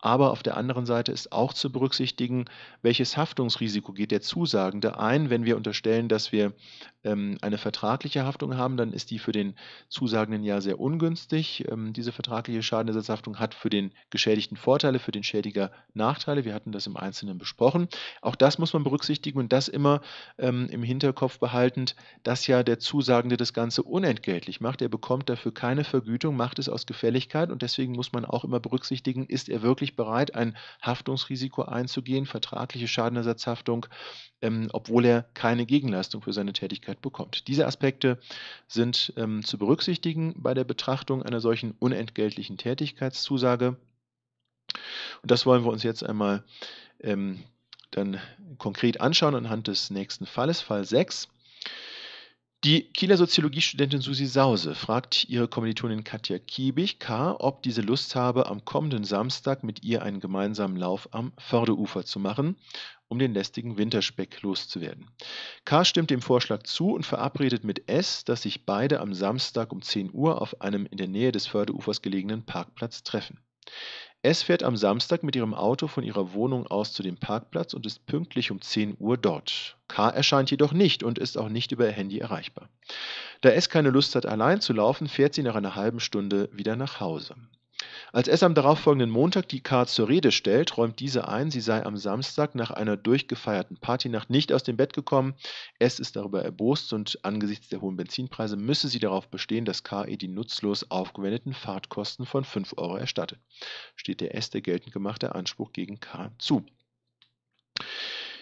Aber auf der anderen Seite ist auch zu berücksichtigen, welches Haftungsrisiko geht der Zusagende ein. Wenn wir unterstellen, dass wir ähm, eine vertragliche Haftung haben, dann ist die für den Zusagenden ja sehr ungünstig. Ähm, diese vertragliche Schadenersatzhaftung hat für den Geschädigten Vorteile, für den Schädiger Nachteile. Wir hatten das im Einzelnen besprochen. Auch das muss man berücksichtigen und das immer ähm, im Hinterkopf behaltend, dass ja der Zusagende das Ganze unentgeltlich macht. Er bekommt dafür keine Vergütung, macht es aus Gefälligkeit und deswegen muss man auch immer berücksichtigen, ist er wirklich wirklich bereit, ein Haftungsrisiko einzugehen, vertragliche Schadenersatzhaftung, ähm, obwohl er keine Gegenleistung für seine Tätigkeit bekommt. Diese Aspekte sind ähm, zu berücksichtigen bei der Betrachtung einer solchen unentgeltlichen Tätigkeitszusage. Und das wollen wir uns jetzt einmal ähm, dann konkret anschauen anhand des nächsten Falles, Fall 6. Die Kieler Soziologiestudentin Susi Sause fragt ihre Kommilitonin Katja Kiebig, K., ob diese Lust habe, am kommenden Samstag mit ihr einen gemeinsamen Lauf am Fördeufer zu machen, um den lästigen Winterspeck loszuwerden. K. stimmt dem Vorschlag zu und verabredet mit S, dass sich beide am Samstag um 10 Uhr auf einem in der Nähe des Fördeufers gelegenen Parkplatz treffen. S fährt am Samstag mit ihrem Auto von ihrer Wohnung aus zu dem Parkplatz und ist pünktlich um 10 Uhr dort. K erscheint jedoch nicht und ist auch nicht über ihr Handy erreichbar. Da S keine Lust hat, allein zu laufen, fährt sie nach einer halben Stunde wieder nach Hause. Als es am darauffolgenden Montag die K. zur Rede stellt, räumt diese ein, sie sei am Samstag nach einer durchgefeierten Partynacht nicht aus dem Bett gekommen. S. ist darüber erbost und angesichts der hohen Benzinpreise müsse sie darauf bestehen, dass KE die nutzlos aufgewendeten Fahrtkosten von 5 Euro erstattet. Steht der S. der geltend gemachte Anspruch gegen K. zu.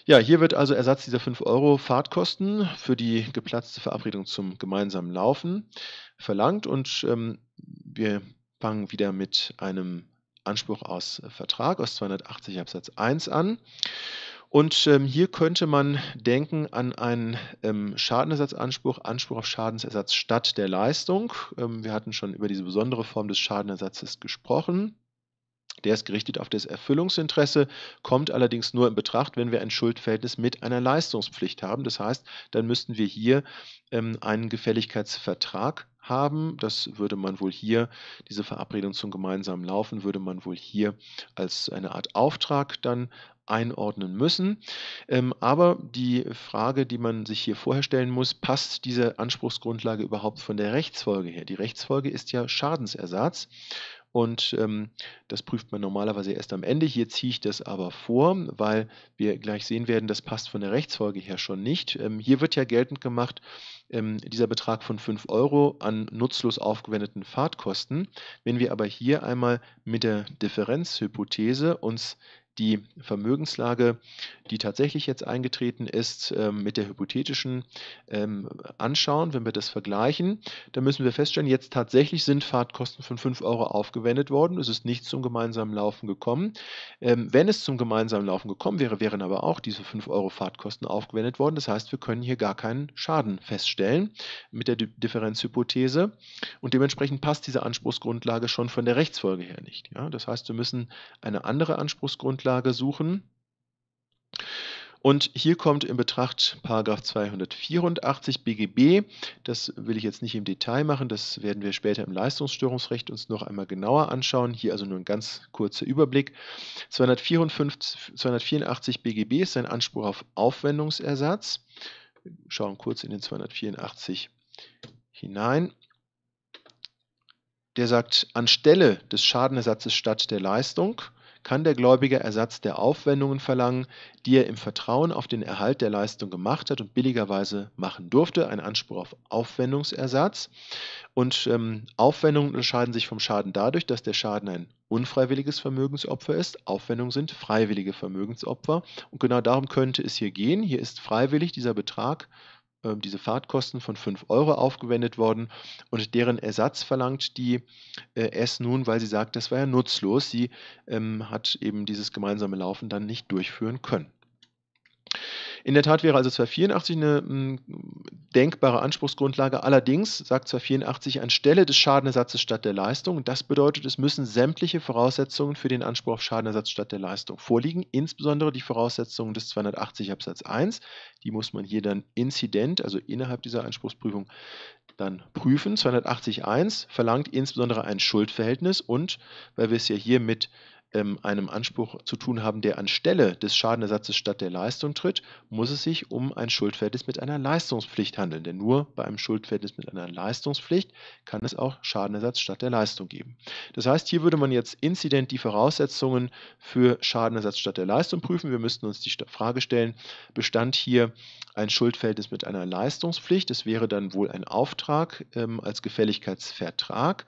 Ja, hier wird also Ersatz dieser 5 Euro Fahrtkosten für die geplatzte Verabredung zum gemeinsamen Laufen verlangt und ähm, wir fangen wieder mit einem Anspruch aus äh, Vertrag aus 280 Absatz 1 an. Und ähm, hier könnte man denken an einen ähm, Schadenersatzanspruch, Anspruch auf Schadensersatz statt der Leistung. Ähm, wir hatten schon über diese besondere Form des Schadenersatzes gesprochen. Der ist gerichtet auf das Erfüllungsinteresse, kommt allerdings nur in Betracht, wenn wir ein Schuldverhältnis mit einer Leistungspflicht haben. Das heißt, dann müssten wir hier ähm, einen Gefälligkeitsvertrag haben. Das würde man wohl hier, diese Verabredung zum gemeinsamen Laufen, würde man wohl hier als eine Art Auftrag dann einordnen müssen. Ähm, aber die Frage, die man sich hier vorher stellen muss, passt diese Anspruchsgrundlage überhaupt von der Rechtsfolge her? Die Rechtsfolge ist ja Schadensersatz und ähm, das prüft man normalerweise erst am Ende. Hier ziehe ich das aber vor, weil wir gleich sehen werden, das passt von der Rechtsfolge her schon nicht. Ähm, hier wird ja geltend gemacht, ähm, dieser Betrag von 5 Euro an nutzlos aufgewendeten Fahrtkosten. Wenn wir aber hier einmal mit der Differenzhypothese uns die Vermögenslage, die tatsächlich jetzt eingetreten ist, ähm, mit der hypothetischen ähm, anschauen. Wenn wir das vergleichen, dann müssen wir feststellen, jetzt tatsächlich sind Fahrtkosten von 5 Euro aufgewendet worden. Es ist nichts zum gemeinsamen Laufen gekommen. Ähm, wenn es zum gemeinsamen Laufen gekommen wäre, wären aber auch diese 5 Euro Fahrtkosten aufgewendet worden. Das heißt, wir können hier gar keinen Schaden feststellen mit der Differenzhypothese. Und dementsprechend passt diese Anspruchsgrundlage schon von der Rechtsfolge her nicht. Ja? Das heißt, wir müssen eine andere Anspruchsgrundlage Anklage suchen. Und hier kommt in Betracht 284 BGB. Das will ich jetzt nicht im Detail machen, das werden wir später im Leistungsstörungsrecht uns noch einmal genauer anschauen. Hier also nur ein ganz kurzer Überblick. 254, 284 BGB ist ein Anspruch auf Aufwendungsersatz. Wir schauen kurz in den 284 hinein. Der sagt, anstelle des Schadenersatzes statt der Leistung kann der Gläubiger Ersatz der Aufwendungen verlangen, die er im Vertrauen auf den Erhalt der Leistung gemacht hat und billigerweise machen durfte, ein Anspruch auf Aufwendungsersatz. Und ähm, Aufwendungen unterscheiden sich vom Schaden dadurch, dass der Schaden ein unfreiwilliges Vermögensopfer ist. Aufwendungen sind freiwillige Vermögensopfer. Und genau darum könnte es hier gehen. Hier ist freiwillig dieser Betrag ähm, diese Fahrtkosten von 5 Euro aufgewendet worden und deren Ersatz verlangt die äh, S nun, weil sie sagt, das war ja nutzlos. Sie ähm, hat eben dieses gemeinsame Laufen dann nicht durchführen können. In der Tat wäre also 284 eine hm, denkbare Anspruchsgrundlage. Allerdings sagt 284 anstelle des Schadenersatzes statt der Leistung. Das bedeutet, es müssen sämtliche Voraussetzungen für den Anspruch auf Schadenersatz statt der Leistung vorliegen, insbesondere die Voraussetzungen des 280 Absatz 1. Die muss man hier dann inzident, also innerhalb dieser Anspruchsprüfung, dann prüfen. 280.1 verlangt insbesondere ein Schuldverhältnis und, weil wir es ja hier mit ähm, einem Anspruch zu tun haben, der anstelle des Schadenersatzes statt der Leistung tritt, muss es sich um ein Schuldverhältnis mit einer Leistungspflicht handeln. Denn nur bei einem Schuldverhältnis mit einer Leistungspflicht kann es auch Schadenersatz statt der Leistung geben. Das heißt, hier würde man jetzt inzident die Voraussetzungen für Schadenersatz statt der Leistung prüfen. Wir müssten uns die Frage stellen, bestand hier ein Schuldverhältnis mit einer Leistungspflicht? Es wäre dann wohl ein Auftrag ähm, als Gefälligkeitsvertrag.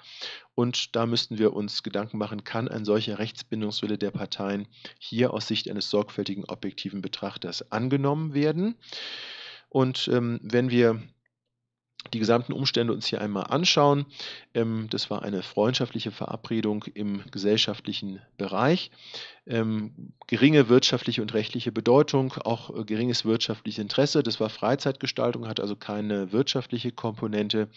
Und da müssten wir uns Gedanken machen, kann ein solcher Rechtsbindungswille der Parteien hier aus Sicht eines sorgfältigen, objektiven Betrachters angenommen werden? Und ähm, wenn wir die gesamten Umstände uns hier einmal anschauen. Ähm, das war eine freundschaftliche Verabredung im gesellschaftlichen Bereich. Ähm, geringe wirtschaftliche und rechtliche Bedeutung, auch äh, geringes wirtschaftliches Interesse. Das war Freizeitgestaltung, hat also keine wirtschaftliche Komponente.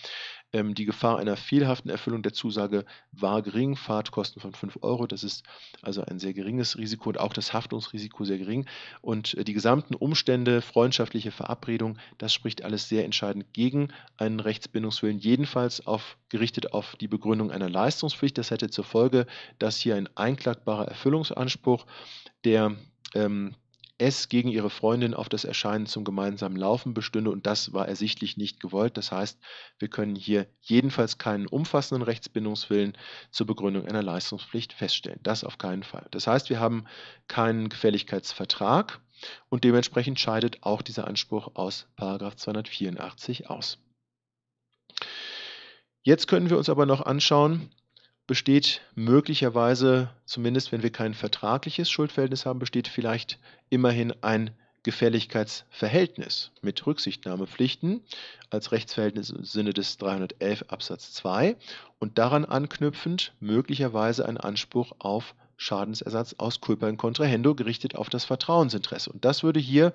Ähm, die Gefahr einer fehlerhaften Erfüllung der Zusage war gering, Fahrtkosten von 5 Euro, das ist also ein sehr geringes Risiko und auch das Haftungsrisiko sehr gering. Und äh, die gesamten Umstände, freundschaftliche Verabredung, das spricht alles sehr entscheidend gegen einen Rechtsbindungswillen, jedenfalls auf, gerichtet auf die Begründung einer Leistungspflicht. Das hätte zur Folge, dass hier ein einklagbarer Erfüllungsanspruch, der ähm, S gegen ihre Freundin auf das Erscheinen zum gemeinsamen Laufen bestünde und das war ersichtlich nicht gewollt. Das heißt, wir können hier jedenfalls keinen umfassenden Rechtsbindungswillen zur Begründung einer Leistungspflicht feststellen. Das auf keinen Fall. Das heißt, wir haben keinen Gefälligkeitsvertrag und dementsprechend scheidet auch dieser Anspruch aus 284 aus. Jetzt können wir uns aber noch anschauen, besteht möglicherweise, zumindest wenn wir kein vertragliches Schuldverhältnis haben, besteht vielleicht immerhin ein Gefälligkeitsverhältnis mit Rücksichtnahmepflichten als Rechtsverhältnis im Sinne des 311 Absatz 2 und daran anknüpfend möglicherweise ein Anspruch auf Schadensersatz aus culpa in contrahendo gerichtet auf das Vertrauensinteresse. Und das würde hier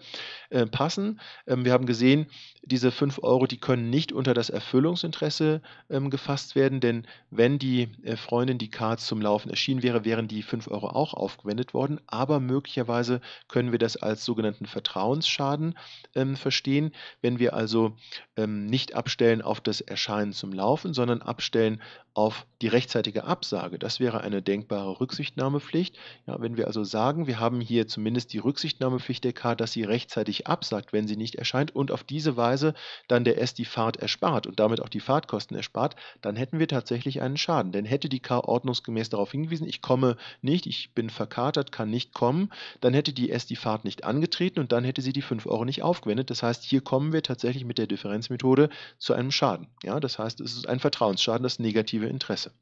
äh, passen. Ähm, wir haben gesehen, diese 5 Euro, die können nicht unter das Erfüllungsinteresse ähm, gefasst werden, denn wenn die äh, Freundin die Cards zum Laufen erschienen wäre, wären die 5 Euro auch aufgewendet worden. Aber möglicherweise können wir das als sogenannten Vertrauensschaden ähm, verstehen, wenn wir also ähm, nicht abstellen auf das Erscheinen zum Laufen, sondern abstellen auf die rechtzeitige Absage. Das wäre eine denkbare Rücksichtnahmepflicht. Ja, wenn wir also sagen, wir haben hier zumindest die Rücksichtnahmepflicht der K, dass sie rechtzeitig absagt, wenn sie nicht erscheint und auf diese Weise dann der S die Fahrt erspart und damit auch die Fahrtkosten erspart, dann hätten wir tatsächlich einen Schaden. Denn hätte die K ordnungsgemäß darauf hingewiesen, ich komme nicht, ich bin verkatert, kann nicht kommen, dann hätte die S die Fahrt nicht angetreten und dann hätte sie die 5 Euro nicht aufgewendet. Das heißt, hier kommen wir tatsächlich mit der Differenzmethode zu einem Schaden. Ja, das heißt, es ist ein Vertrauensschaden, das negative für Interesse.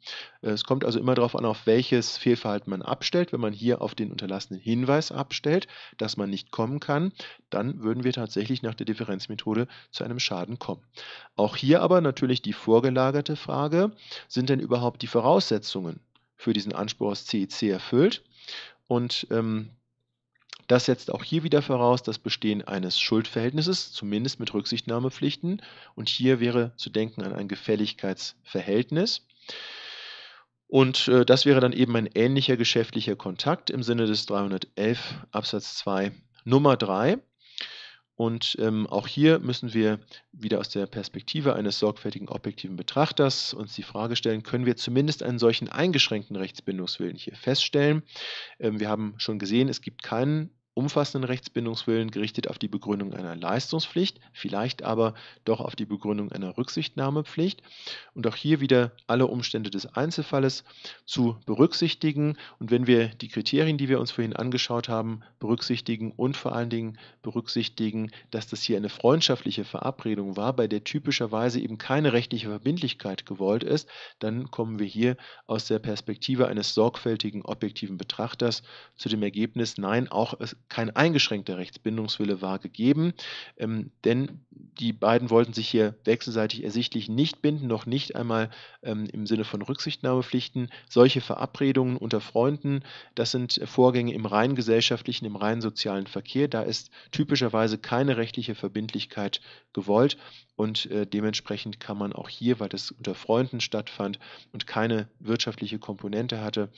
Es kommt also immer darauf an, auf welches Fehlverhalten man abstellt. Wenn man hier auf den unterlassenen Hinweis abstellt, dass man nicht kommen kann, dann würden wir tatsächlich nach der Differenzmethode zu einem Schaden kommen. Auch hier aber natürlich die vorgelagerte Frage, sind denn überhaupt die Voraussetzungen für diesen Anspruch aus CEC e erfüllt? Und ähm, das setzt auch hier wieder voraus das Bestehen eines Schuldverhältnisses, zumindest mit Rücksichtnahmepflichten. Und hier wäre zu denken an ein Gefälligkeitsverhältnis. Und äh, das wäre dann eben ein ähnlicher geschäftlicher Kontakt im Sinne des 311 Absatz 2 Nummer 3. Und ähm, auch hier müssen wir wieder aus der Perspektive eines sorgfältigen objektiven Betrachters uns die Frage stellen, können wir zumindest einen solchen eingeschränkten Rechtsbindungswillen hier feststellen? Ähm, wir haben schon gesehen, es gibt keinen umfassenden Rechtsbindungswillen gerichtet auf die Begründung einer Leistungspflicht, vielleicht aber doch auf die Begründung einer Rücksichtnahmepflicht. Und auch hier wieder alle Umstände des Einzelfalles zu berücksichtigen. Und wenn wir die Kriterien, die wir uns vorhin angeschaut haben, berücksichtigen und vor allen Dingen berücksichtigen, dass das hier eine freundschaftliche Verabredung war, bei der typischerweise eben keine rechtliche Verbindlichkeit gewollt ist, dann kommen wir hier aus der Perspektive eines sorgfältigen, objektiven Betrachters zu dem Ergebnis, nein, auch es kein eingeschränkter Rechtsbindungswille war gegeben, ähm, denn die beiden wollten sich hier wechselseitig ersichtlich nicht binden, noch nicht einmal ähm, im Sinne von Rücksichtnahmepflichten. Solche Verabredungen unter Freunden, das sind Vorgänge im rein gesellschaftlichen, im rein sozialen Verkehr. Da ist typischerweise keine rechtliche Verbindlichkeit gewollt und äh, dementsprechend kann man auch hier, weil das unter Freunden stattfand und keine wirtschaftliche Komponente hatte,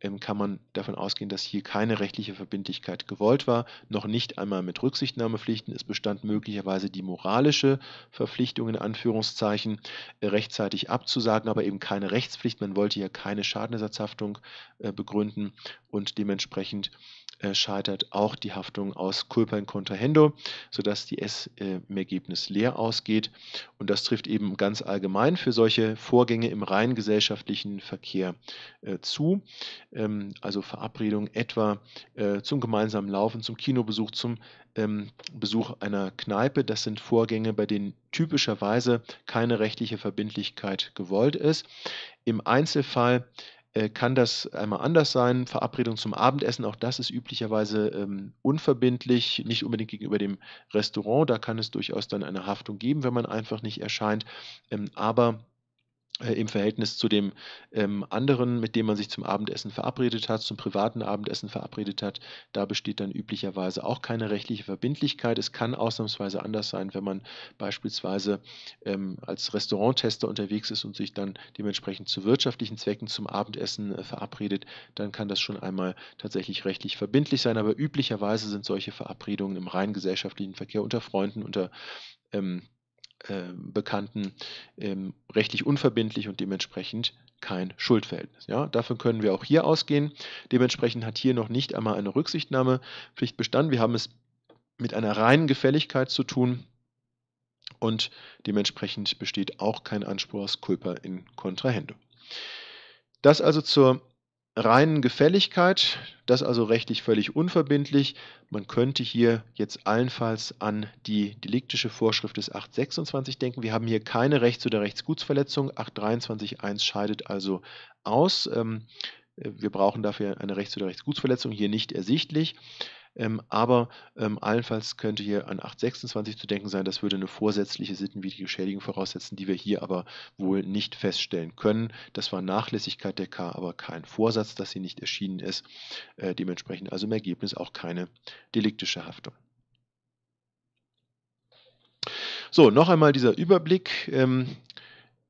ähm, kann man davon ausgehen, dass hier keine rechtliche Verbindlichkeit gewollt gewollt war, noch nicht einmal mit Rücksichtnahmepflichten. Es bestand möglicherweise die moralische Verpflichtung, in Anführungszeichen, äh, rechtzeitig abzusagen, aber eben keine Rechtspflicht. Man wollte ja keine Schadenersatzhaftung äh, begründen und dementsprechend äh, scheitert auch die Haftung aus Culpa in Contrahendo, sodass die S äh, im Ergebnis leer ausgeht. Und das trifft eben ganz allgemein für solche Vorgänge im rein gesellschaftlichen Verkehr äh, zu. Ähm, also Verabredungen etwa äh, zum gemeinsamen Laufen, zum Kinobesuch, zum ähm, Besuch einer Kneipe. Das sind Vorgänge, bei denen typischerweise keine rechtliche Verbindlichkeit gewollt ist. Im Einzelfall äh, kann das einmal anders sein. Verabredung zum Abendessen, auch das ist üblicherweise ähm, unverbindlich, nicht unbedingt gegenüber dem Restaurant. Da kann es durchaus dann eine Haftung geben, wenn man einfach nicht erscheint. Ähm, aber äh, im Verhältnis zu dem ähm, anderen, mit dem man sich zum Abendessen verabredet hat, zum privaten Abendessen verabredet hat. Da besteht dann üblicherweise auch keine rechtliche Verbindlichkeit. Es kann ausnahmsweise anders sein, wenn man beispielsweise ähm, als Restauranttester unterwegs ist und sich dann dementsprechend zu wirtschaftlichen Zwecken zum Abendessen äh, verabredet. Dann kann das schon einmal tatsächlich rechtlich verbindlich sein. Aber üblicherweise sind solche Verabredungen im rein gesellschaftlichen Verkehr unter Freunden, unter ähm, ähm, Bekannten ähm, rechtlich unverbindlich und dementsprechend kein Schuldverhältnis. Ja, davon können wir auch hier ausgehen. Dementsprechend hat hier noch nicht einmal eine Rücksichtnahmepflicht bestanden. Wir haben es mit einer reinen Gefälligkeit zu tun und dementsprechend besteht auch kein Anspruch aus Culpa in Contrahendo. Das also zur reinen Gefälligkeit, das also rechtlich völlig unverbindlich. Man könnte hier jetzt allenfalls an die deliktische Vorschrift des 826 denken. Wir haben hier keine Rechts- oder Rechtsgutsverletzung. 823.1 scheidet also aus. Ähm, äh, wir brauchen dafür eine Rechts- oder Rechtsgutsverletzung hier nicht ersichtlich. Ähm, aber ähm, allenfalls könnte hier an 826 zu denken sein. Das würde eine vorsätzliche sittenwidrige Schädigung voraussetzen, die wir hier aber wohl nicht feststellen können. Das war Nachlässigkeit der K, aber kein Vorsatz, dass sie nicht erschienen ist. Äh, dementsprechend also im Ergebnis auch keine deliktische Haftung. So, noch einmal dieser Überblick. Ähm,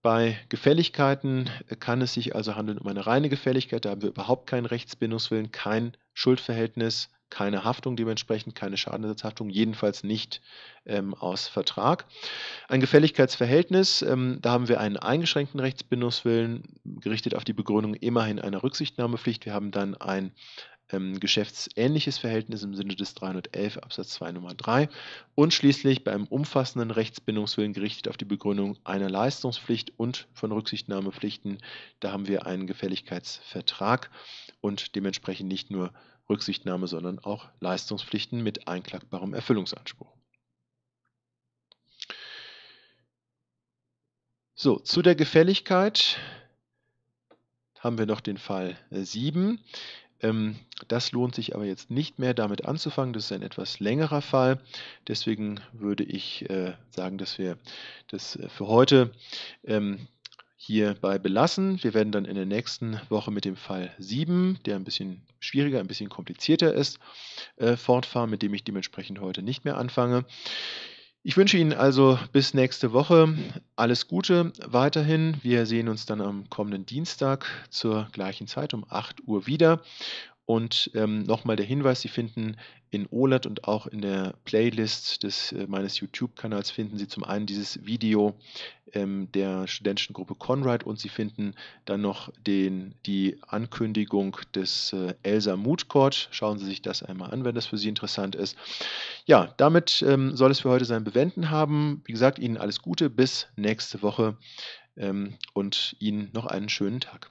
bei Gefälligkeiten äh, kann es sich also handeln um eine reine Gefälligkeit, da haben wir überhaupt keinen Rechtsbindungswillen, kein Schuldverhältnis, keine Haftung dementsprechend, keine Schadensersatzhaftung, jedenfalls nicht ähm, aus Vertrag. Ein Gefälligkeitsverhältnis, ähm, da haben wir einen eingeschränkten Rechtsbindungswillen, gerichtet auf die Begründung immerhin einer Rücksichtnahmepflicht. Wir haben dann ein ähm, geschäftsähnliches Verhältnis im Sinne des 311 Absatz 2 Nummer 3 und schließlich bei einem umfassenden Rechtsbindungswillen gerichtet auf die Begründung einer Leistungspflicht und von Rücksichtnahmepflichten. Da haben wir einen Gefälligkeitsvertrag und dementsprechend nicht nur Rücksichtnahme, sondern auch Leistungspflichten mit einklagbarem Erfüllungsanspruch. So, zu der Gefälligkeit haben wir noch den Fall 7. Äh, ähm, das lohnt sich aber jetzt nicht mehr damit anzufangen. Das ist ein etwas längerer Fall. Deswegen würde ich äh, sagen, dass wir das äh, für heute ähm, hierbei belassen. Wir werden dann in der nächsten Woche mit dem Fall 7, der ein bisschen schwieriger, ein bisschen komplizierter ist, äh, fortfahren, mit dem ich dementsprechend heute nicht mehr anfange. Ich wünsche Ihnen also bis nächste Woche alles Gute weiterhin. Wir sehen uns dann am kommenden Dienstag zur gleichen Zeit um 8 Uhr wieder. Und ähm, nochmal der Hinweis, Sie finden in OLED und auch in der Playlist des, äh, meines YouTube-Kanals finden Sie zum einen dieses Video ähm, der studentischen Gruppe Conrad und Sie finden dann noch den, die Ankündigung des äh, Elsa Moodcourt. Schauen Sie sich das einmal an, wenn das für Sie interessant ist. Ja, damit ähm, soll es für heute sein Bewenden haben. Wie gesagt, Ihnen alles Gute, bis nächste Woche ähm, und Ihnen noch einen schönen Tag.